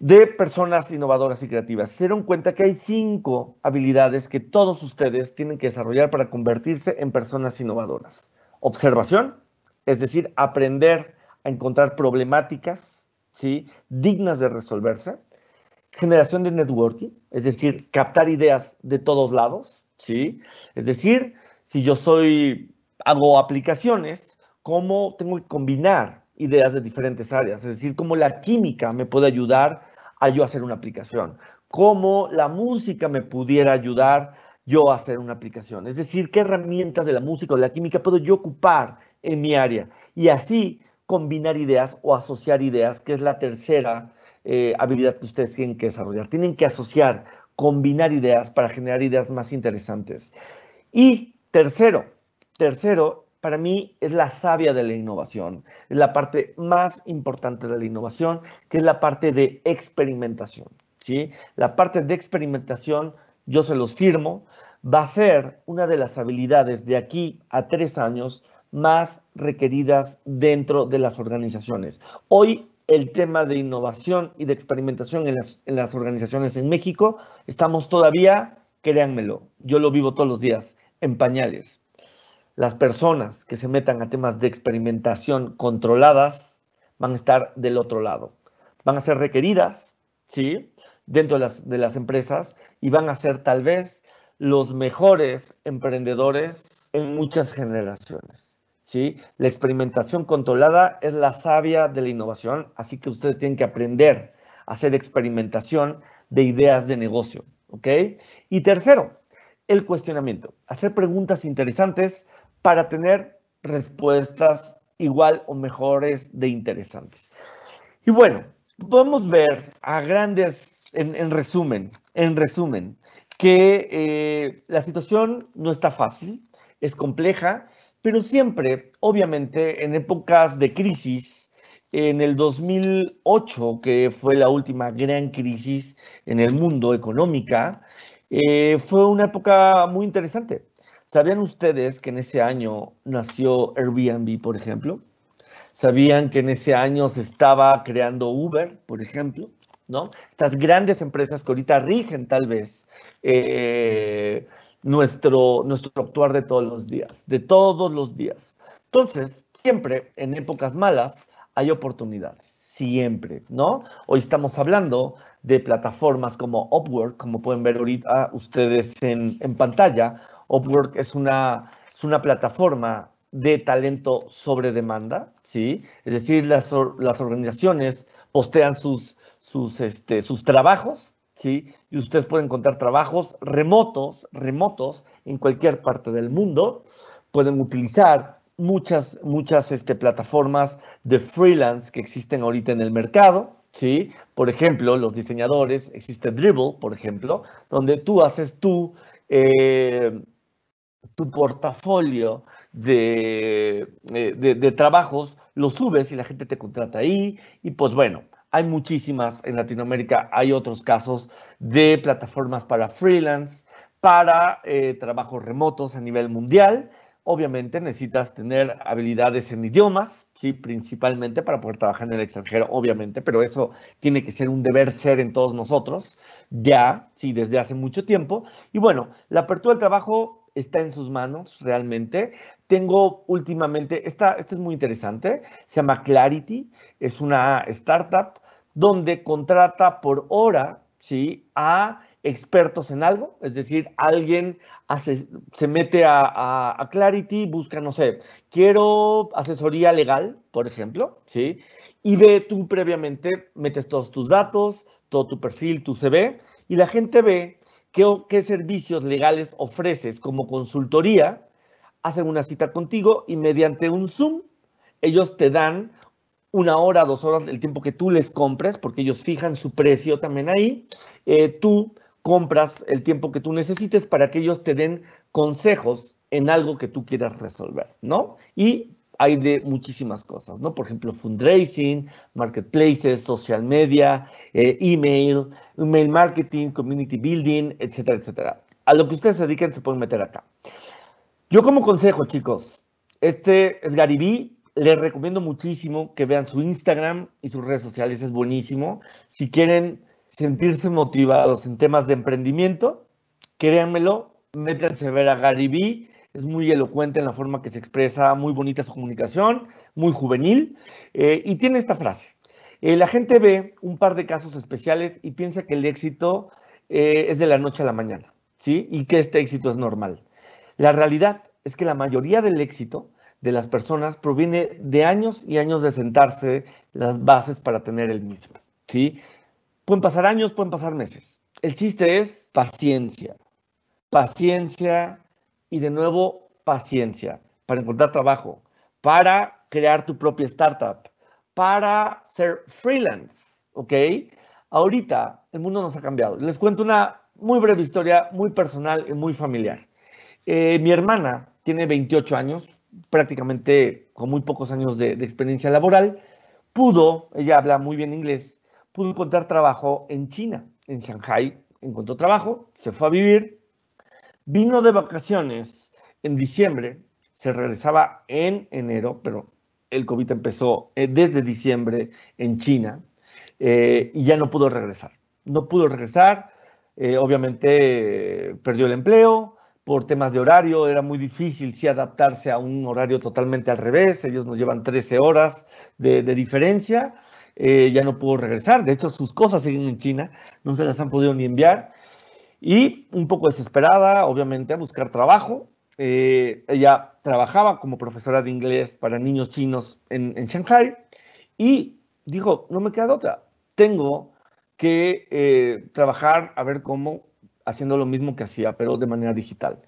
de personas innovadoras y creativas. Se dieron cuenta que hay cinco habilidades que todos ustedes tienen que desarrollar para convertirse en personas innovadoras. Observación, es decir, aprender encontrar problemáticas ¿sí? dignas de resolverse, generación de networking, es decir, captar ideas de todos lados, ¿sí? Es decir, si yo soy, hago aplicaciones, ¿cómo tengo que combinar ideas de diferentes áreas? Es decir, cómo la química me puede ayudar a yo hacer una aplicación, cómo la música me pudiera ayudar yo a hacer una aplicación. Es decir, qué herramientas de la música o de la química puedo yo ocupar en mi área. Y así combinar ideas o asociar ideas, que es la tercera eh, habilidad que ustedes tienen que desarrollar. Tienen que asociar, combinar ideas para generar ideas más interesantes. Y tercero, tercero, para mí es la savia de la innovación, es la parte más importante de la innovación, que es la parte de experimentación. ¿sí? La parte de experimentación, yo se los firmo, va a ser una de las habilidades de aquí a tres años más requeridas dentro de las organizaciones. Hoy el tema de innovación y de experimentación en las, organizaciones en México, estamos todavía, créanmelo, yo lo vivo todos los días, en pañales. Las personas que se metan a temas de experimentación controladas van a estar del otro lado. Van a ser requeridas, ¿sí? Dentro de las, de las empresas y van a ser tal vez los mejores emprendedores en muchas generaciones. ¿sí? La experimentación controlada es la savia de la innovación, así que ustedes tienen que aprender a hacer experimentación de ideas de negocio, ¿ok? Y tercero, el cuestionamiento, hacer preguntas interesantes para tener respuestas igual o mejores de interesantes. Y bueno, podemos ver a grandes, en, resumen, en resumen, que eh, la situación no está fácil, es compleja pero siempre, obviamente, en épocas de crisis, en el 2008, que fue la última gran crisis en el mundo económica, eh, fue una época muy interesante. ¿Sabían ustedes que en ese año nació Airbnb, por ejemplo? ¿Sabían que en ese año se estaba creando Uber, por ejemplo? ¿No? Estas grandes empresas que ahorita rigen tal vez eh, nuestro, nuestro actuar de todos los días, de todos los días. Entonces, siempre en épocas malas hay oportunidades siempre, ¿no? Hoy estamos hablando de plataformas como Upwork, como pueden ver ahorita ustedes en, pantalla. Upwork es una, es una, plataforma de talento sobre demanda, ¿sí? Es decir, las, las organizaciones postean sus, sus, este, sus trabajos ¿sí? Y ustedes pueden encontrar trabajos remotos, remotos, en cualquier parte del mundo. Pueden utilizar muchas, muchas este, plataformas de freelance que existen ahorita en el mercado, ¿sí? Por ejemplo, los diseñadores, existe Dribble, por ejemplo, donde tú haces tu, eh, tu portafolio de, eh, de, de, trabajos, lo subes y la gente te contrata ahí. Y pues bueno, hay muchísimas en Latinoamérica, hay otros casos de plataformas para freelance, para eh, trabajos remotos a nivel mundial. Obviamente necesitas tener habilidades en idiomas, sí, principalmente para poder trabajar en el extranjero, obviamente, pero eso tiene que ser un deber ser en todos nosotros, ya, sí, desde hace mucho tiempo. Y bueno, la apertura del trabajo está en sus manos realmente. Tengo últimamente, esta, es muy interesante, se llama Clarity, es una startup donde contrata por hora ¿sí? a expertos en algo, es decir, alguien se mete a, Clarity, busca, no sé, quiero asesoría legal, por ejemplo, ¿sí? Y ve tú previamente, metes todos tus datos, todo tu perfil, tu CV, y la gente ve qué servicios legales ofreces como consultoría, hacen una cita contigo y mediante un Zoom ellos te dan una hora, dos horas, el tiempo que tú les compres, porque ellos fijan su precio también ahí. Eh, tú compras el tiempo que tú necesites para que ellos te den consejos en algo que tú quieras resolver, ¿no? Y hay de muchísimas cosas, ¿no? Por ejemplo, fundraising, marketplaces, social media, eh, email, email marketing, community building, etcétera, etcétera. A lo que ustedes se dediquen se pueden meter acá. Yo como consejo, chicos, este es Garibí, les recomiendo muchísimo que vean su Instagram y sus redes sociales, es buenísimo. Si quieren sentirse motivados en temas de emprendimiento, créanmelo, métanse a ver a Gary Vee. Es muy elocuente en la forma que se expresa, muy bonita su comunicación, muy juvenil. Eh, y tiene esta frase. Eh, la gente ve un par de casos especiales y piensa que el éxito eh, es de la noche a la mañana, ¿sí? Y que este éxito es normal. La realidad es que la mayoría del éxito de las personas proviene de años y años de sentarse las bases para tener el mismo. ¿sí? Pueden pasar años, pueden pasar meses. El chiste es paciencia, paciencia y de nuevo paciencia para encontrar trabajo, para crear tu propia startup, para ser freelance, ¿ok? Ahorita el mundo nos ha cambiado. Les cuento una muy breve historia, muy personal y muy familiar. Eh, mi hermana tiene 28 años, prácticamente con muy pocos años de, experiencia laboral, pudo, ella habla muy bien inglés, pudo encontrar trabajo en China, en Shanghai, encontró trabajo, se fue a vivir, vino de vacaciones en diciembre, se regresaba en enero, pero el COVID empezó eh, desde diciembre en China eh, y ya no pudo regresar. No pudo regresar, eh, obviamente perdió el empleo, por temas de horario, era muy difícil adaptarse a un horario totalmente al revés, ellos nos llevan 13 horas de, diferencia, eh, ya no pudo regresar, de hecho sus cosas siguen en China, no se las han podido ni enviar, y un poco desesperada, obviamente, a buscar trabajo. Eh, ella trabajaba como profesora de inglés para niños chinos en, Shanghai y dijo, no me queda otra, tengo que eh, trabajar a ver cómo haciendo lo mismo que hacía, pero de manera digital.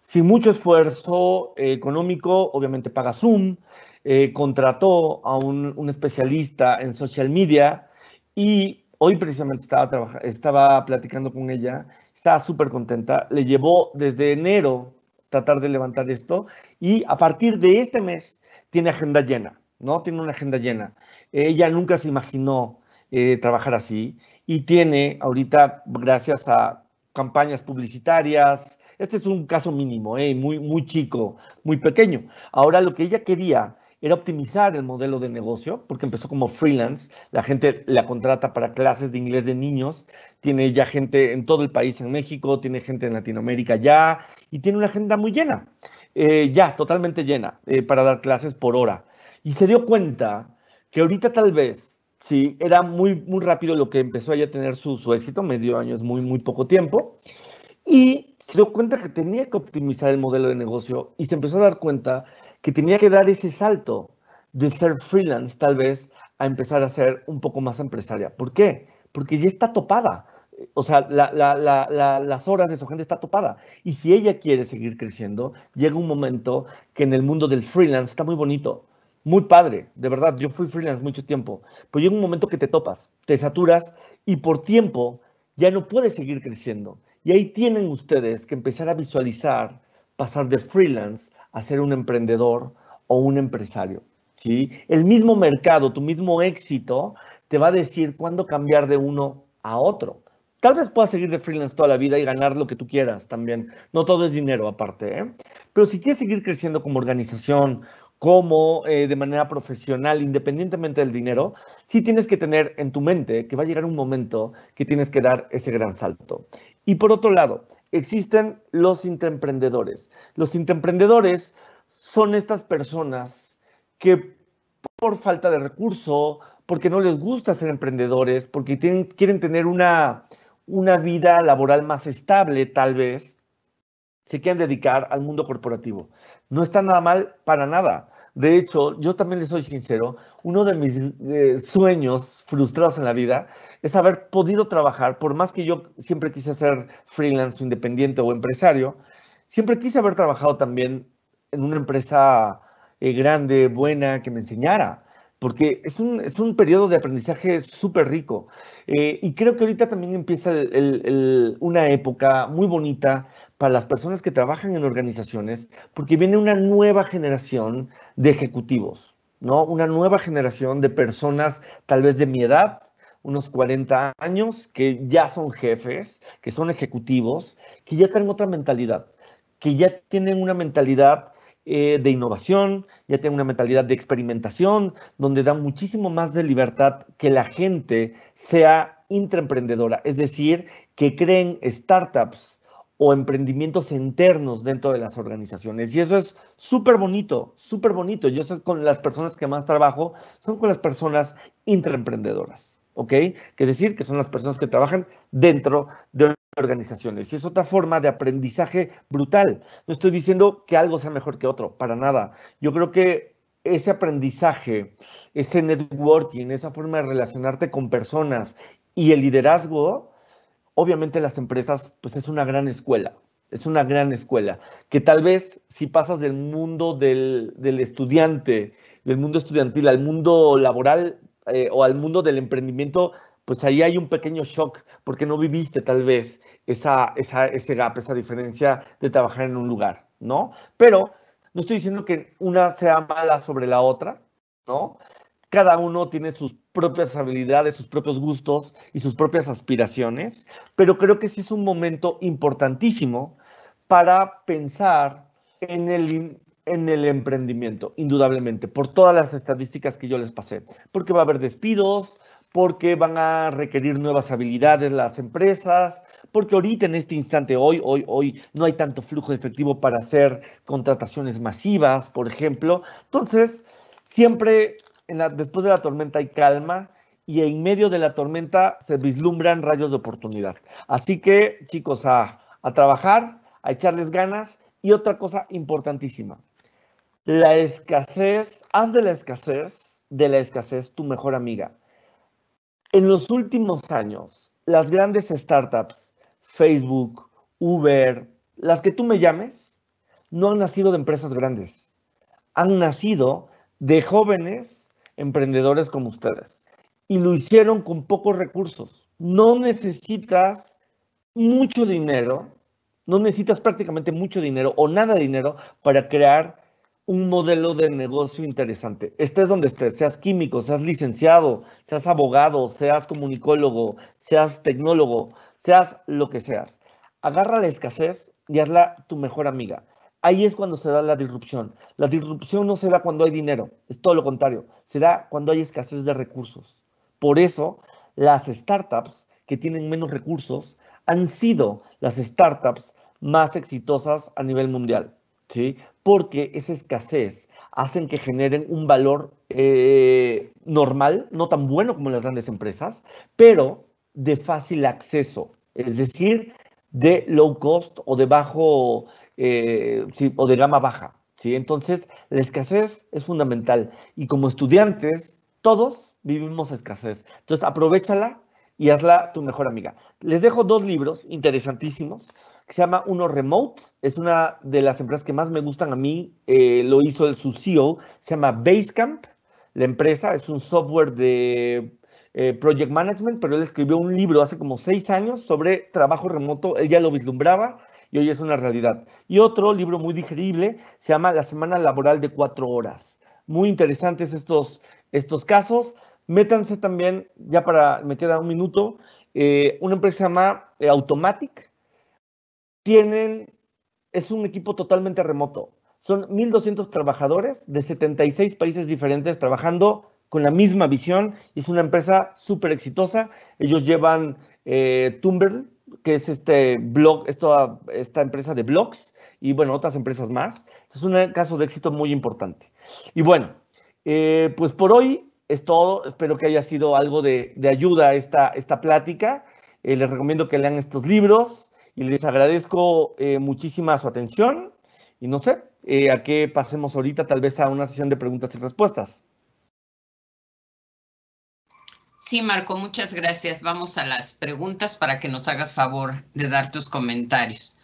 Sin mucho esfuerzo eh, económico, obviamente paga Zoom, eh, contrató a un, especialista en social media y hoy precisamente estaba, estaba platicando con ella, estaba súper contenta, le llevó desde enero tratar de levantar esto y a partir de este mes tiene agenda llena, ¿no? Tiene una agenda llena. Ella nunca se imaginó eh, trabajar así y tiene ahorita, gracias a campañas publicitarias. Este es un caso mínimo, ¿eh? muy, muy chico, muy pequeño. Ahora lo que ella quería era optimizar el modelo de negocio, porque empezó como freelance, la gente la contrata para clases de inglés de niños, tiene ya gente en todo el país, en México, tiene gente en Latinoamérica ya, y tiene una agenda muy llena, eh, ya totalmente llena, eh, para dar clases por hora. Y se dio cuenta que ahorita tal vez Sí, era muy, muy rápido lo que empezó a tener su, su éxito, Medio año es muy, muy poco tiempo. Y se dio cuenta que tenía que optimizar el modelo de negocio y se empezó a dar cuenta que tenía que dar ese salto de ser freelance, tal vez, a empezar a ser un poco más empresaria. ¿Por qué? Porque ya está topada. O sea, las horas de su gente está topada. Y si ella quiere seguir creciendo, llega un momento que en el mundo del freelance está muy bonito muy padre, de verdad, yo fui freelance mucho tiempo, pero llega un momento que te topas, te saturas y por tiempo ya no puedes seguir creciendo. Y ahí tienen ustedes que empezar a visualizar pasar de freelance a ser un emprendedor o un empresario. ¿sí? El mismo mercado, tu mismo éxito, te va a decir cuándo cambiar de uno a otro. Tal vez puedas seguir de freelance toda la vida y ganar lo que tú quieras también. No todo es dinero aparte. ¿eh? Pero si quieres seguir creciendo como organización, como eh, de manera profesional, independientemente del dinero, sí tienes que tener en tu mente que va a llegar un momento que tienes que dar ese gran salto. Y por otro lado, existen los intemprendedores. Los intemprendedores son estas personas que por falta de recurso, porque no les gusta ser emprendedores, porque quieren tener una, una vida laboral más estable, tal vez, se quieren dedicar al mundo corporativo. No está nada mal para nada. De hecho, yo también les soy sincero, uno de mis eh, sueños frustrados en la vida es haber podido trabajar, por más que yo siempre quise ser freelance, independiente o empresario, siempre quise haber trabajado también en una empresa eh, grande, buena, que me enseñara porque es un, periodo de aprendizaje súper rico. Eh, y creo que ahorita también empieza una época muy bonita para las personas que trabajan en organizaciones, porque viene una nueva generación de ejecutivos, ¿no? Una nueva generación de personas tal vez de mi edad, unos 40 años, que ya son jefes, que son ejecutivos, que ya tienen otra mentalidad, que ya tienen una mentalidad eh, de innovación, ya tiene una mentalidad de experimentación, donde da muchísimo más de libertad que la gente sea intraemprendedora, es decir, que creen startups o emprendimientos internos dentro de las organizaciones. Y eso es súper bonito, súper bonito. Yo sé con las personas que más trabajo son con las personas intraemprendedoras, ¿ok? es decir, que son las personas que trabajan dentro de organizaciones. Y es otra forma de aprendizaje brutal. No estoy diciendo que algo sea mejor que otro, para nada. Yo creo que ese aprendizaje, ese networking, esa forma de relacionarte con personas y el liderazgo, obviamente las empresas, pues es una gran escuela. Es una gran escuela, que tal vez si pasas del mundo del, estudiante, del mundo estudiantil al mundo laboral eh, o al mundo del emprendimiento, pues ahí hay un pequeño shock porque no viviste tal vez esa, esa, ese gap, esa diferencia de trabajar en un lugar, ¿no? Pero no estoy diciendo que una sea mala sobre la otra, ¿no? Cada uno tiene sus propias habilidades, sus propios gustos y sus propias aspiraciones, pero creo que sí es un momento importantísimo para pensar en el, en el emprendimiento, indudablemente, por todas las estadísticas que yo les pasé, porque va a haber despidos, porque van a requerir nuevas habilidades las empresas, porque ahorita en este instante, hoy, hoy, hoy, no hay tanto flujo de efectivo para hacer contrataciones masivas, por ejemplo. Entonces, siempre después de la tormenta hay calma y en medio de la tormenta se vislumbran rayos de oportunidad. Así que, chicos, a trabajar, a echarles ganas y otra cosa importantísima. La escasez, haz de la escasez, de la escasez tu mejor amiga en los últimos años, las grandes startups, Facebook, Uber, las que tú me llames, no han nacido de empresas grandes. Han nacido de jóvenes emprendedores como ustedes. Y lo hicieron con pocos recursos. No necesitas mucho dinero, no necesitas prácticamente mucho dinero o nada de dinero para crear un modelo de negocio interesante. Estés donde estés, seas químico, seas licenciado, seas abogado, seas comunicólogo, seas tecnólogo, seas lo que seas. Agarra la escasez y hazla tu mejor amiga. Ahí es cuando se da la disrupción. La disrupción no se da cuando hay dinero, es todo lo contrario, se da cuando hay escasez de recursos. Por eso, las startups que tienen menos recursos han sido las startups más exitosas a nivel mundial. ¿sí? porque esa escasez hacen que generen un valor eh, normal, no tan bueno como las grandes empresas, pero de fácil acceso, es decir, de low cost o de bajo eh, de gama baja. Entonces, la escasez es fundamental y como estudiantes, todos vivimos escasez. Entonces, aprovechala y hazla tu mejor amiga. Les dejo dos libros interesantísimos que se llama Uno Remote. Es una de las empresas que más me gustan a mí. Eh, lo hizo el, su CEO, se llama Basecamp. La empresa es un software de eh, project management, pero él escribió un libro hace como seis años sobre trabajo remoto. Él ya lo vislumbraba y hoy es una realidad. Y otro libro muy digerible se llama La Semana Laboral de Cuatro Horas. Muy interesantes estos, estos casos. Métanse también, ya para, me queda un minuto, eh, una empresa se llama Automatic tienen, es un equipo totalmente remoto. Son 1.200 trabajadores de 76 países diferentes trabajando con la misma visión. Es una empresa súper exitosa. Ellos llevan eh, Tumblr, que es este blog, esta, esta empresa de blogs y bueno, otras empresas más. Es un caso de éxito muy importante. Y bueno, eh, pues por hoy es todo. Espero que haya sido algo de, ayuda esta, esta plática. Eh, les recomiendo que lean estos libros y les agradezco eh, muchísima su atención y no sé, eh, a qué pasemos ahorita tal vez a una sesión de preguntas y respuestas. Sí, Marco, muchas gracias. Vamos a las preguntas para que nos hagas favor de dar tus comentarios.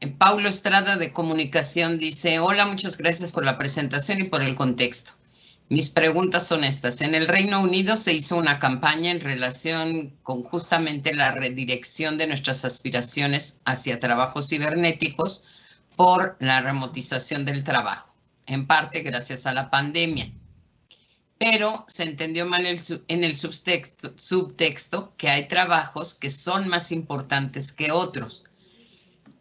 Eh, Paulo Estrada de Comunicación dice, hola, muchas gracias por la presentación y por el contexto. Mis preguntas son estas. En el Reino Unido se hizo una campaña en relación con justamente la redirección de nuestras aspiraciones hacia trabajos cibernéticos por la remotización del trabajo, en parte gracias a la pandemia. Pero se entendió mal en el subtexto que hay trabajos que son más importantes que otros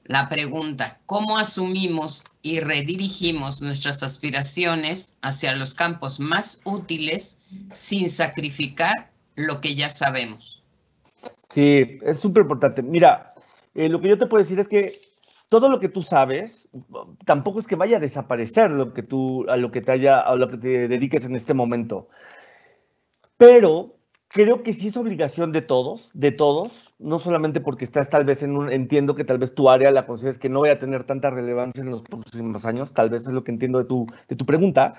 la pregunta, ¿cómo asumimos y redirigimos nuestras aspiraciones hacia los campos más útiles sin sacrificar lo que ya sabemos? Sí, es súper importante. Mira, eh, lo que yo te puedo decir es que todo lo que tú sabes tampoco es que vaya a desaparecer lo que tú a lo que te haya a lo que te dediques en este momento. Pero creo que sí es obligación de todos, de todos, no solamente porque estás tal vez en un, entiendo que tal vez tu área la consideres que no vaya a tener tanta relevancia en los próximos años, tal vez es lo que entiendo de tu, de tu pregunta.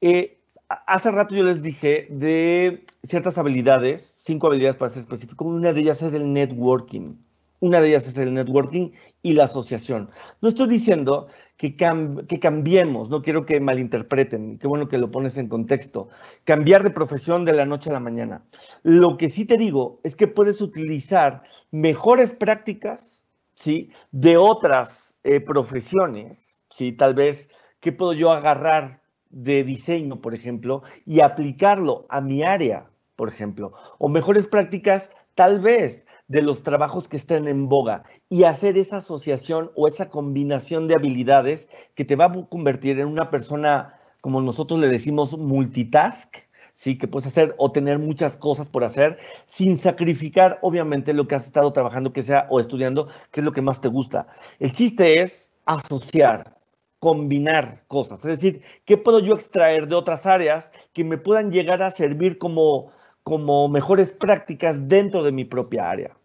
Eh, hace rato yo les dije de ciertas habilidades, cinco habilidades para ser específico, una de ellas es el networking. Una de ellas es el networking y la asociación. No estoy diciendo que, que, cambiemos, no quiero que malinterpreten, qué bueno que lo pones en contexto, cambiar de profesión de la noche a la mañana. Lo que sí te digo es que puedes utilizar mejores prácticas ¿sí? de otras eh, profesiones, ¿sí? tal vez, ¿qué puedo yo agarrar de diseño, por ejemplo, y aplicarlo a mi área, por ejemplo, o mejores prácticas tal vez de los trabajos que estén en boga y hacer esa asociación o esa combinación de habilidades que te va a convertir en una persona, como nosotros le decimos, multitask, ¿sí? Que puedes hacer o tener muchas cosas por hacer sin sacrificar, obviamente, lo que has estado trabajando, que sea o estudiando, que es lo que más te gusta. El chiste es asociar, combinar cosas. Es decir, ¿qué puedo yo extraer de otras áreas que me puedan llegar a servir como, como mejores prácticas dentro de mi propia área?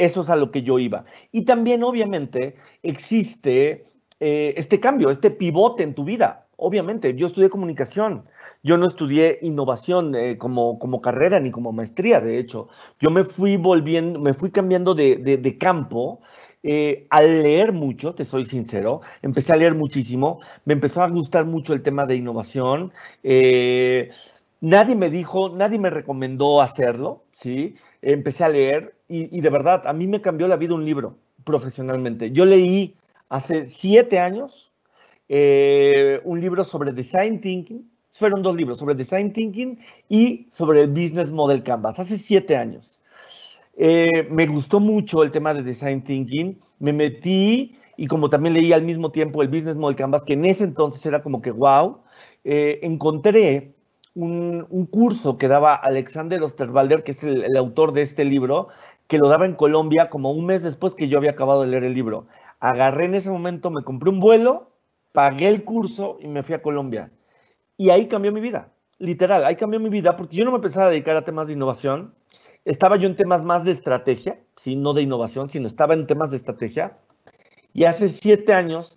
Eso es a lo que yo iba. Y también, obviamente, existe eh, este cambio, este pivote en tu vida. Obviamente, yo estudié comunicación. Yo no estudié innovación eh, como, como carrera ni como maestría, de hecho. Yo me fui volviendo, me fui cambiando de, campo eh, al leer mucho, te soy sincero, empecé a leer muchísimo, me empezó a gustar mucho el tema de innovación. nadie me dijo, nadie me recomendó hacerlo, ¿sí? Empecé a leer, y, de verdad, a mí me cambió la vida un libro profesionalmente. Yo leí hace siete años eh, un libro sobre design thinking. Fueron dos libros sobre design thinking y sobre el business model canvas, hace siete años. Eh, me gustó mucho el tema de design thinking. Me metí y como también leí al mismo tiempo el business model canvas, que en ese entonces era como que wow, eh, encontré un, curso que daba Alexander Osterwalder, que es el, el autor de este libro, que lo daba en Colombia como un mes después que yo había acabado de leer el libro. Agarré en ese momento, me compré un vuelo, pagué el curso y me fui a Colombia. Y ahí cambió mi vida, literal, ahí cambió mi vida porque yo no me pensaba dedicar a temas de innovación. Estaba yo en temas más de estrategia, no de innovación, sino estaba en temas de estrategia. Y hace siete años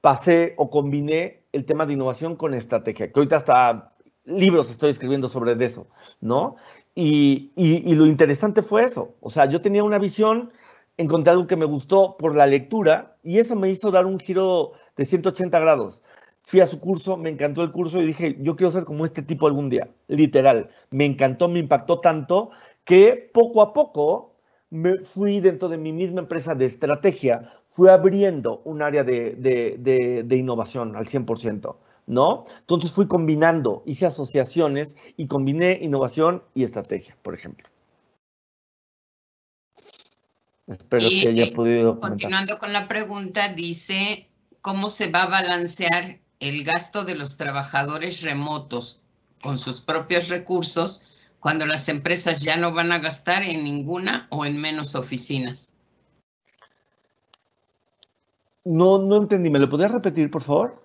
pasé o combiné el tema de innovación con estrategia, que ahorita hasta libros estoy escribiendo sobre eso, ¿no? Y, lo interesante fue eso. O sea, yo tenía una visión, encontré algo que me gustó por la lectura y eso me hizo dar un giro de 180 grados. Fui a su curso, me encantó el curso y dije, yo quiero ser como este tipo algún día, literal. Me encantó, me impactó tanto que poco a poco me fui dentro de mi misma empresa de estrategia, fui abriendo un área de innovación al 100%. ¿no? Entonces fui combinando, hice asociaciones y combiné innovación y estrategia, por ejemplo. Espero que haya eh, podido. Continuando con la pregunta, dice, ¿cómo se va a balancear el gasto de los trabajadores remotos con sus propios recursos cuando las empresas ya no van a gastar en ninguna o en menos oficinas? No, no entendí. ¿Me lo podrías repetir, por favor?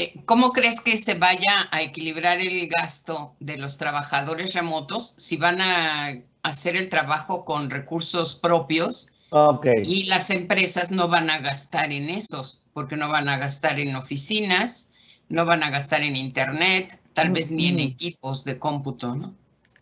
Eh, ¿Cómo crees que se vaya a equilibrar el gasto de los trabajadores remotos si van a hacer el trabajo con recursos propios? Y las empresas no van a gastar en esos, porque no van a gastar en oficinas, no van a gastar en internet, tal vez ni en equipos de cómputo, ¿no?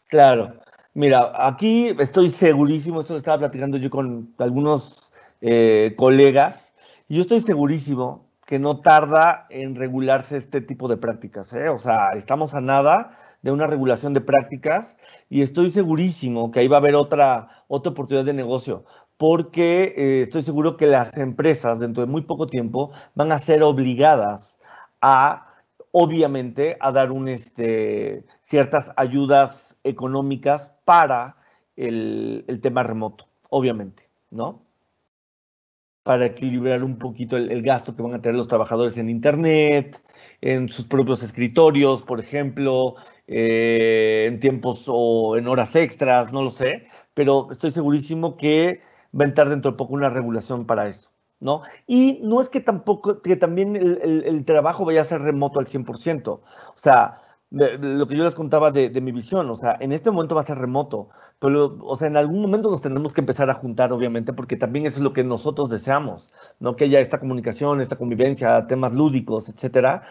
Claro. Mira, aquí estoy segurísimo, esto lo estaba platicando yo con algunos eh, colegas, y yo estoy segurísimo que no tarda en regularse este tipo de prácticas. ¿eh? O sea, estamos a nada de una regulación de prácticas y estoy segurísimo que ahí va a haber otra, otra oportunidad de negocio, porque eh, estoy seguro que las empresas dentro de muy poco tiempo van a ser obligadas a, obviamente, a dar un, este, ciertas ayudas económicas para el tema remoto, obviamente, ¿no? para equilibrar un poquito el, gasto que van a tener los trabajadores en Internet, en sus propios escritorios, por ejemplo, eh, en tiempos o en horas extras, no lo sé, pero estoy segurísimo que va a entrar dentro de poco una regulación para eso. ¿No? Y no es que tampoco, que también el trabajo vaya a ser remoto al 100%. O sea, lo que yo les contaba de, mi visión, o sea, en este momento va a ser remoto, pero, o sea, en algún momento nos tenemos que empezar a juntar, obviamente, porque también eso es lo que nosotros deseamos, ¿no? Que haya esta comunicación, esta convivencia, temas lúdicos, etcétera,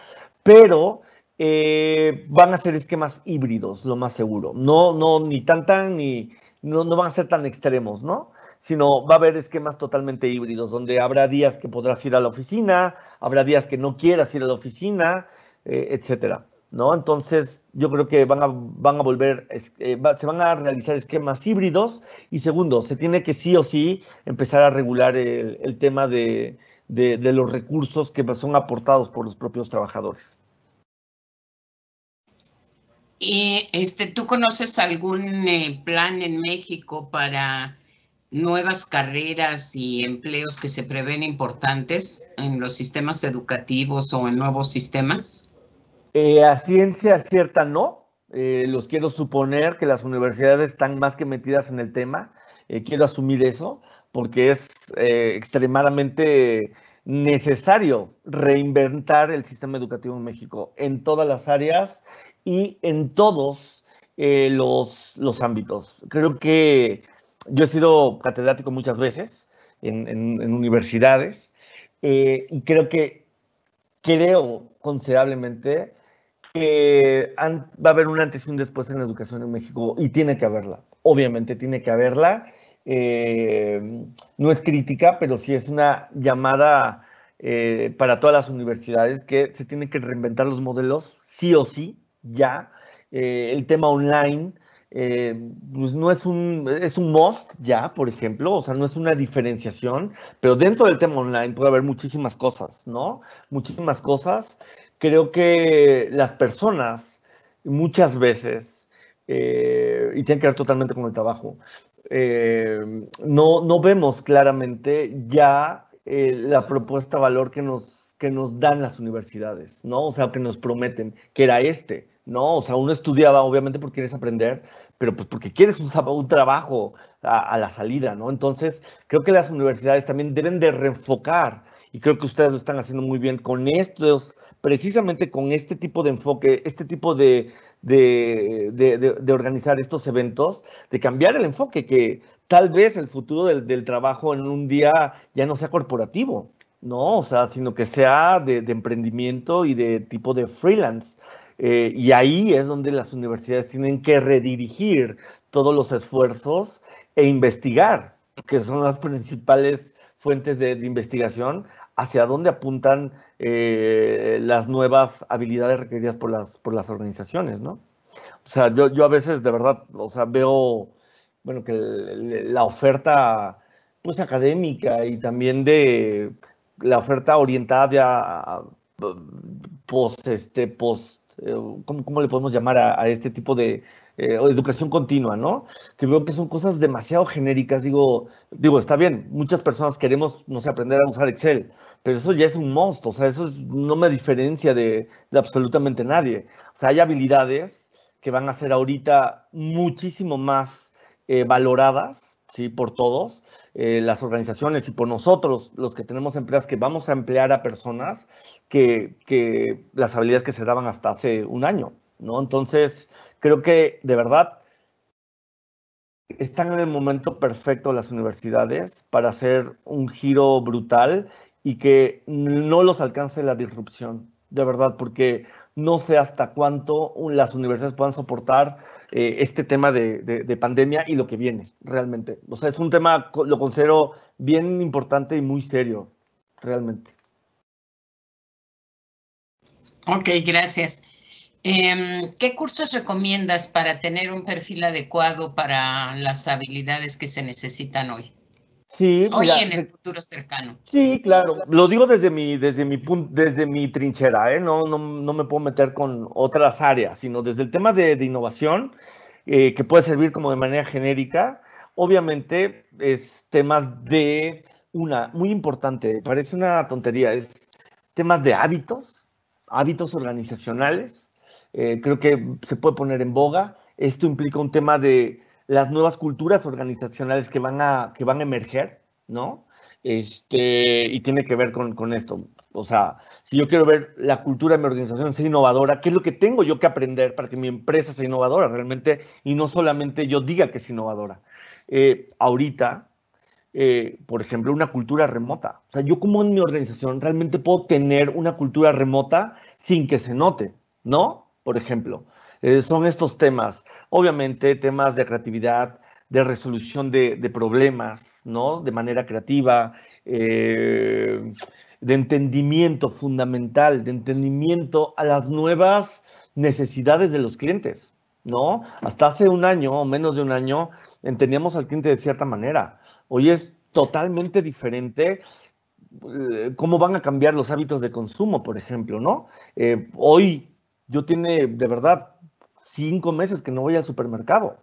pero eh, van a ser esquemas híbridos, lo más seguro, no, no, ni tan tan, ni, no, van a ser tan extremos, ¿no? Sino va a haber esquemas totalmente híbridos, donde habrá días que podrás ir a la oficina, habrá días que no quieras ir a la oficina, eh, etcétera. ¿no? Entonces, yo creo que van a, van a volver, eh, se van a realizar esquemas híbridos y segundo, se tiene que sí o sí empezar a regular el, tema de, los recursos que son aportados por los propios trabajadores. Y este, ¿Tú conoces algún eh, plan en México para nuevas carreras y empleos que se prevén importantes en los sistemas educativos o en nuevos sistemas? Eh, a ciencia cierta no. Eh, los quiero suponer que las universidades están más que metidas en el tema. Eh, quiero asumir eso porque es extremadamente necesario reinventar el sistema educativo en México en todas las áreas y en todos los, los ámbitos. Creo que yo he sido catedrático muchas veces en universidades y creo que creo considerablemente que va a haber un antes y un después en la educación en México y tiene que haberla. Obviamente tiene que haberla. Eh, no es crítica, pero sí es una llamada eh, para todas las universidades que se tienen que reinventar los modelos, sí o sí, ya. Eh, el tema online, pues no es un, es un must ya, por ejemplo, o sea, no es una diferenciación, pero dentro del tema online puede haber muchísimas cosas, ¿no? Muchísimas cosas creo que las personas muchas veces, eh, y tiene que ver totalmente con el trabajo, eh, no, no vemos claramente ya eh, la propuesta valor que nos, que nos dan las universidades, ¿no? O sea, que nos prometen, que era este, ¿no? O sea, uno estudiaba obviamente porque quieres aprender, pero pues porque quieres un, trabajo a, la salida, ¿no? Entonces, creo que las universidades también deben de reenfocar, y creo que ustedes lo están haciendo muy bien con estos precisamente con este tipo de enfoque, este tipo de, de, organizar estos eventos, de cambiar el enfoque, que tal vez el futuro del, trabajo en un día ya no sea corporativo, ¿no? sea, sino que sea de, emprendimiento y de tipo de freelance. Eh, y ahí es donde las universidades tienen que redirigir todos los esfuerzos e investigar, que son las principales fuentes de investigación hacia dónde apuntan eh, las nuevas habilidades requeridas por las, por las organizaciones, ¿no? O sea, yo, yo a veces de verdad, o sea, veo, bueno, que la oferta, pues, académica y también de la oferta orientada a, post, pues, este, post, pues, eh, ¿cómo, le podemos llamar a este tipo de, eh, o educación continua, ¿no? Que veo que son cosas demasiado genéricas. Digo, digo, está bien, muchas personas queremos, no sé, aprender a usar Excel, pero eso ya es un monstruo, o sea, eso no me diferencia de, absolutamente nadie. O sea, hay habilidades que van a ser ahorita muchísimo más eh, valoradas, ¿sí? Por todos, eh, las organizaciones y por nosotros, los que tenemos empresas que vamos a emplear a personas que, que las habilidades que se daban hasta hace un año, ¿no? Entonces, Creo que de verdad están en el momento perfecto las universidades para hacer un giro brutal y que no los alcance la disrupción, de verdad, porque no sé hasta cuánto las universidades puedan soportar eh, este tema de, de, pandemia y lo que viene realmente. O sea, es un tema, lo considero bien importante y muy serio, realmente. Ok, gracias. Em, ¿Qué cursos recomiendas para tener un perfil adecuado para las habilidades que se necesitan hoy? Sí, hoy en el futuro cercano. Sí, claro. Lo digo desde mi, desde mi desde mi trinchera, ¿eh? no, no, no, me puedo meter con otras áreas, sino desde el tema de, innovación, eh, que puede servir como de manera genérica. Obviamente, es temas de una, muy importante, parece una tontería, es temas de hábitos, hábitos organizacionales eh, creo que se puede poner en boga. Esto implica un tema de las nuevas culturas organizacionales que van a, que van a emerger, ¿no? Este, y tiene que ver con, esto. O sea, si yo quiero ver la cultura de mi organización sea innovadora, ¿qué es lo que tengo yo que aprender para que mi empresa sea innovadora realmente y no solamente yo diga que es innovadora? Eh, ahorita, eh, por ejemplo, una cultura remota. O sea, yo como en mi organización realmente puedo tener una cultura remota sin que se note, ¿no? por ejemplo. Eh, son estos temas, obviamente temas de creatividad, de resolución de, problemas, ¿no? De manera creativa, eh, de entendimiento fundamental, de entendimiento a las nuevas necesidades de los clientes. ¿no? Hasta hace un año o menos de un año entendíamos al cliente de cierta manera. Hoy es totalmente diferente eh, cómo van a cambiar los hábitos de consumo, por ejemplo, ¿no? hoy yo tiene, de verdad, cinco meses que no voy al supermercado.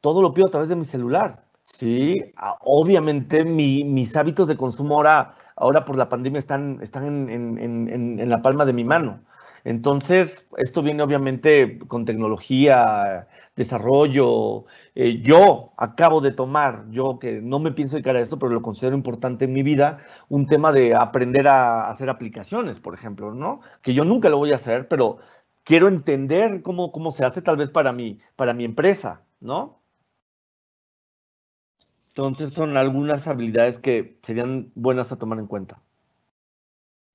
Todo lo pido a través de mi celular. Sí, obviamente mis hábitos de consumo ahora, ahora por la pandemia están, están en, la palma de mi mano. Entonces, esto viene obviamente con tecnología, desarrollo. Eh, yo acabo de tomar, yo que no me pienso dedicar a esto, pero lo considero importante en mi vida, un tema de aprender a hacer aplicaciones, por ejemplo, ¿no? Que yo nunca lo voy a hacer, pero quiero entender cómo, cómo se hace tal vez para mí, para mi empresa, ¿no? Entonces son algunas habilidades que serían buenas a tomar en cuenta.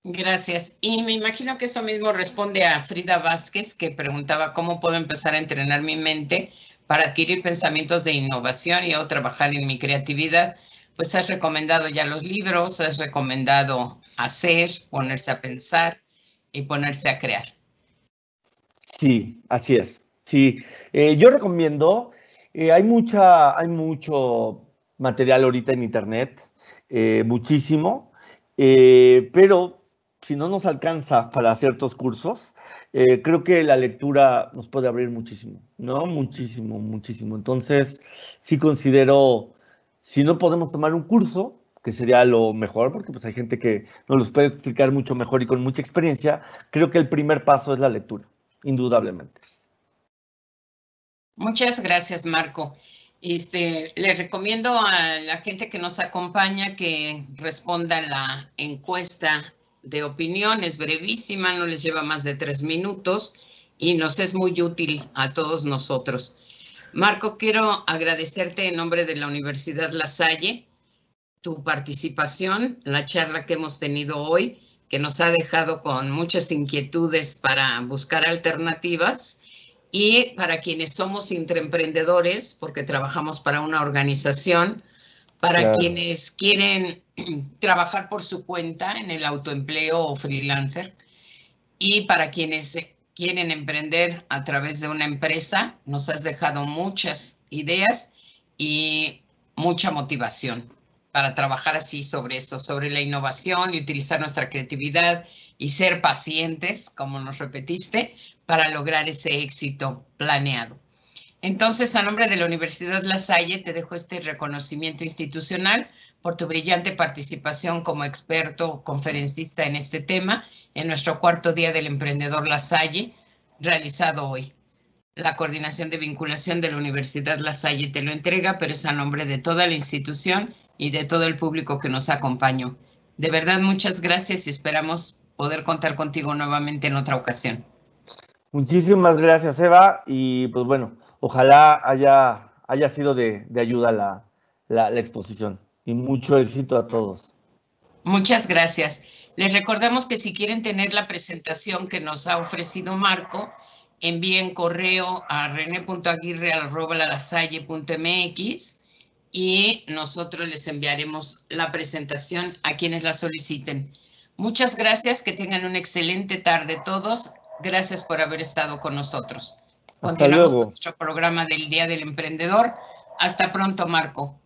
Gracias. Y me imagino que eso mismo responde a Frida Vázquez, que preguntaba cómo puedo empezar a entrenar mi mente para adquirir pensamientos de innovación y o trabajar en mi creatividad. Pues has recomendado ya los libros, has recomendado hacer, ponerse a pensar y ponerse a crear. Sí, así es. Sí, eh, yo recomiendo, eh, hay, mucha, hay mucho material ahorita en Internet, eh, muchísimo, pero si no nos alcanza para ciertos cursos, creo que la lectura nos puede abrir muchísimo, ¿no? Muchísimo, muchísimo. Entonces, sí considero, si no podemos tomar un curso, que sería lo mejor, porque pues hay gente que nos los puede explicar mucho mejor y con mucha experiencia, creo que el primer paso es la lectura indudablemente. Muchas gracias, Marco. Este, les recomiendo a la gente que nos acompaña que responda la encuesta de opinión. Es brevísima, no les lleva más de tres minutos y nos es muy útil a todos nosotros. Marco, quiero agradecerte en nombre de la Universidad La Salle tu participación, la charla que hemos tenido hoy que nos ha dejado con muchas inquietudes para buscar alternativas y para quienes somos intraemprendedores, porque trabajamos para una organización, para quienes quieren trabajar por su cuenta en el autoempleo o freelancer y para quienes quieren emprender a través de una empresa, nos has dejado muchas ideas y mucha motivación para trabajar así sobre eso, sobre la innovación y utilizar nuestra creatividad y ser pacientes, como nos repetiste, para lograr ese éxito planeado. Entonces, a nombre de la Universidad La Salle, te dejo este reconocimiento institucional por tu brillante participación como experto conferencista en este tema en nuestro cuarto día del emprendedor La Salle, realizado hoy. La coordinación de vinculación de la Universidad La Salle te lo entrega, pero es a nombre de toda la institución y de todo el público que nos acompañó. De verdad, muchas gracias y esperamos poder contar contigo nuevamente en otra ocasión. Muchísimas gracias, Eva, y pues bueno, ojalá haya, haya sido de, ayuda la, la, exposición y mucho éxito a todos. Muchas gracias. Les recordamos que si quieren tener la presentación que nos ha ofrecido Marco, envíen correo a rene.aguirre.mx y nosotros les enviaremos la presentación a quienes la soliciten. Muchas gracias, que tengan una excelente tarde todos. Gracias por haber estado con nosotros. Continuamos con nuestro programa del Día del Emprendedor. Hasta pronto, Marco.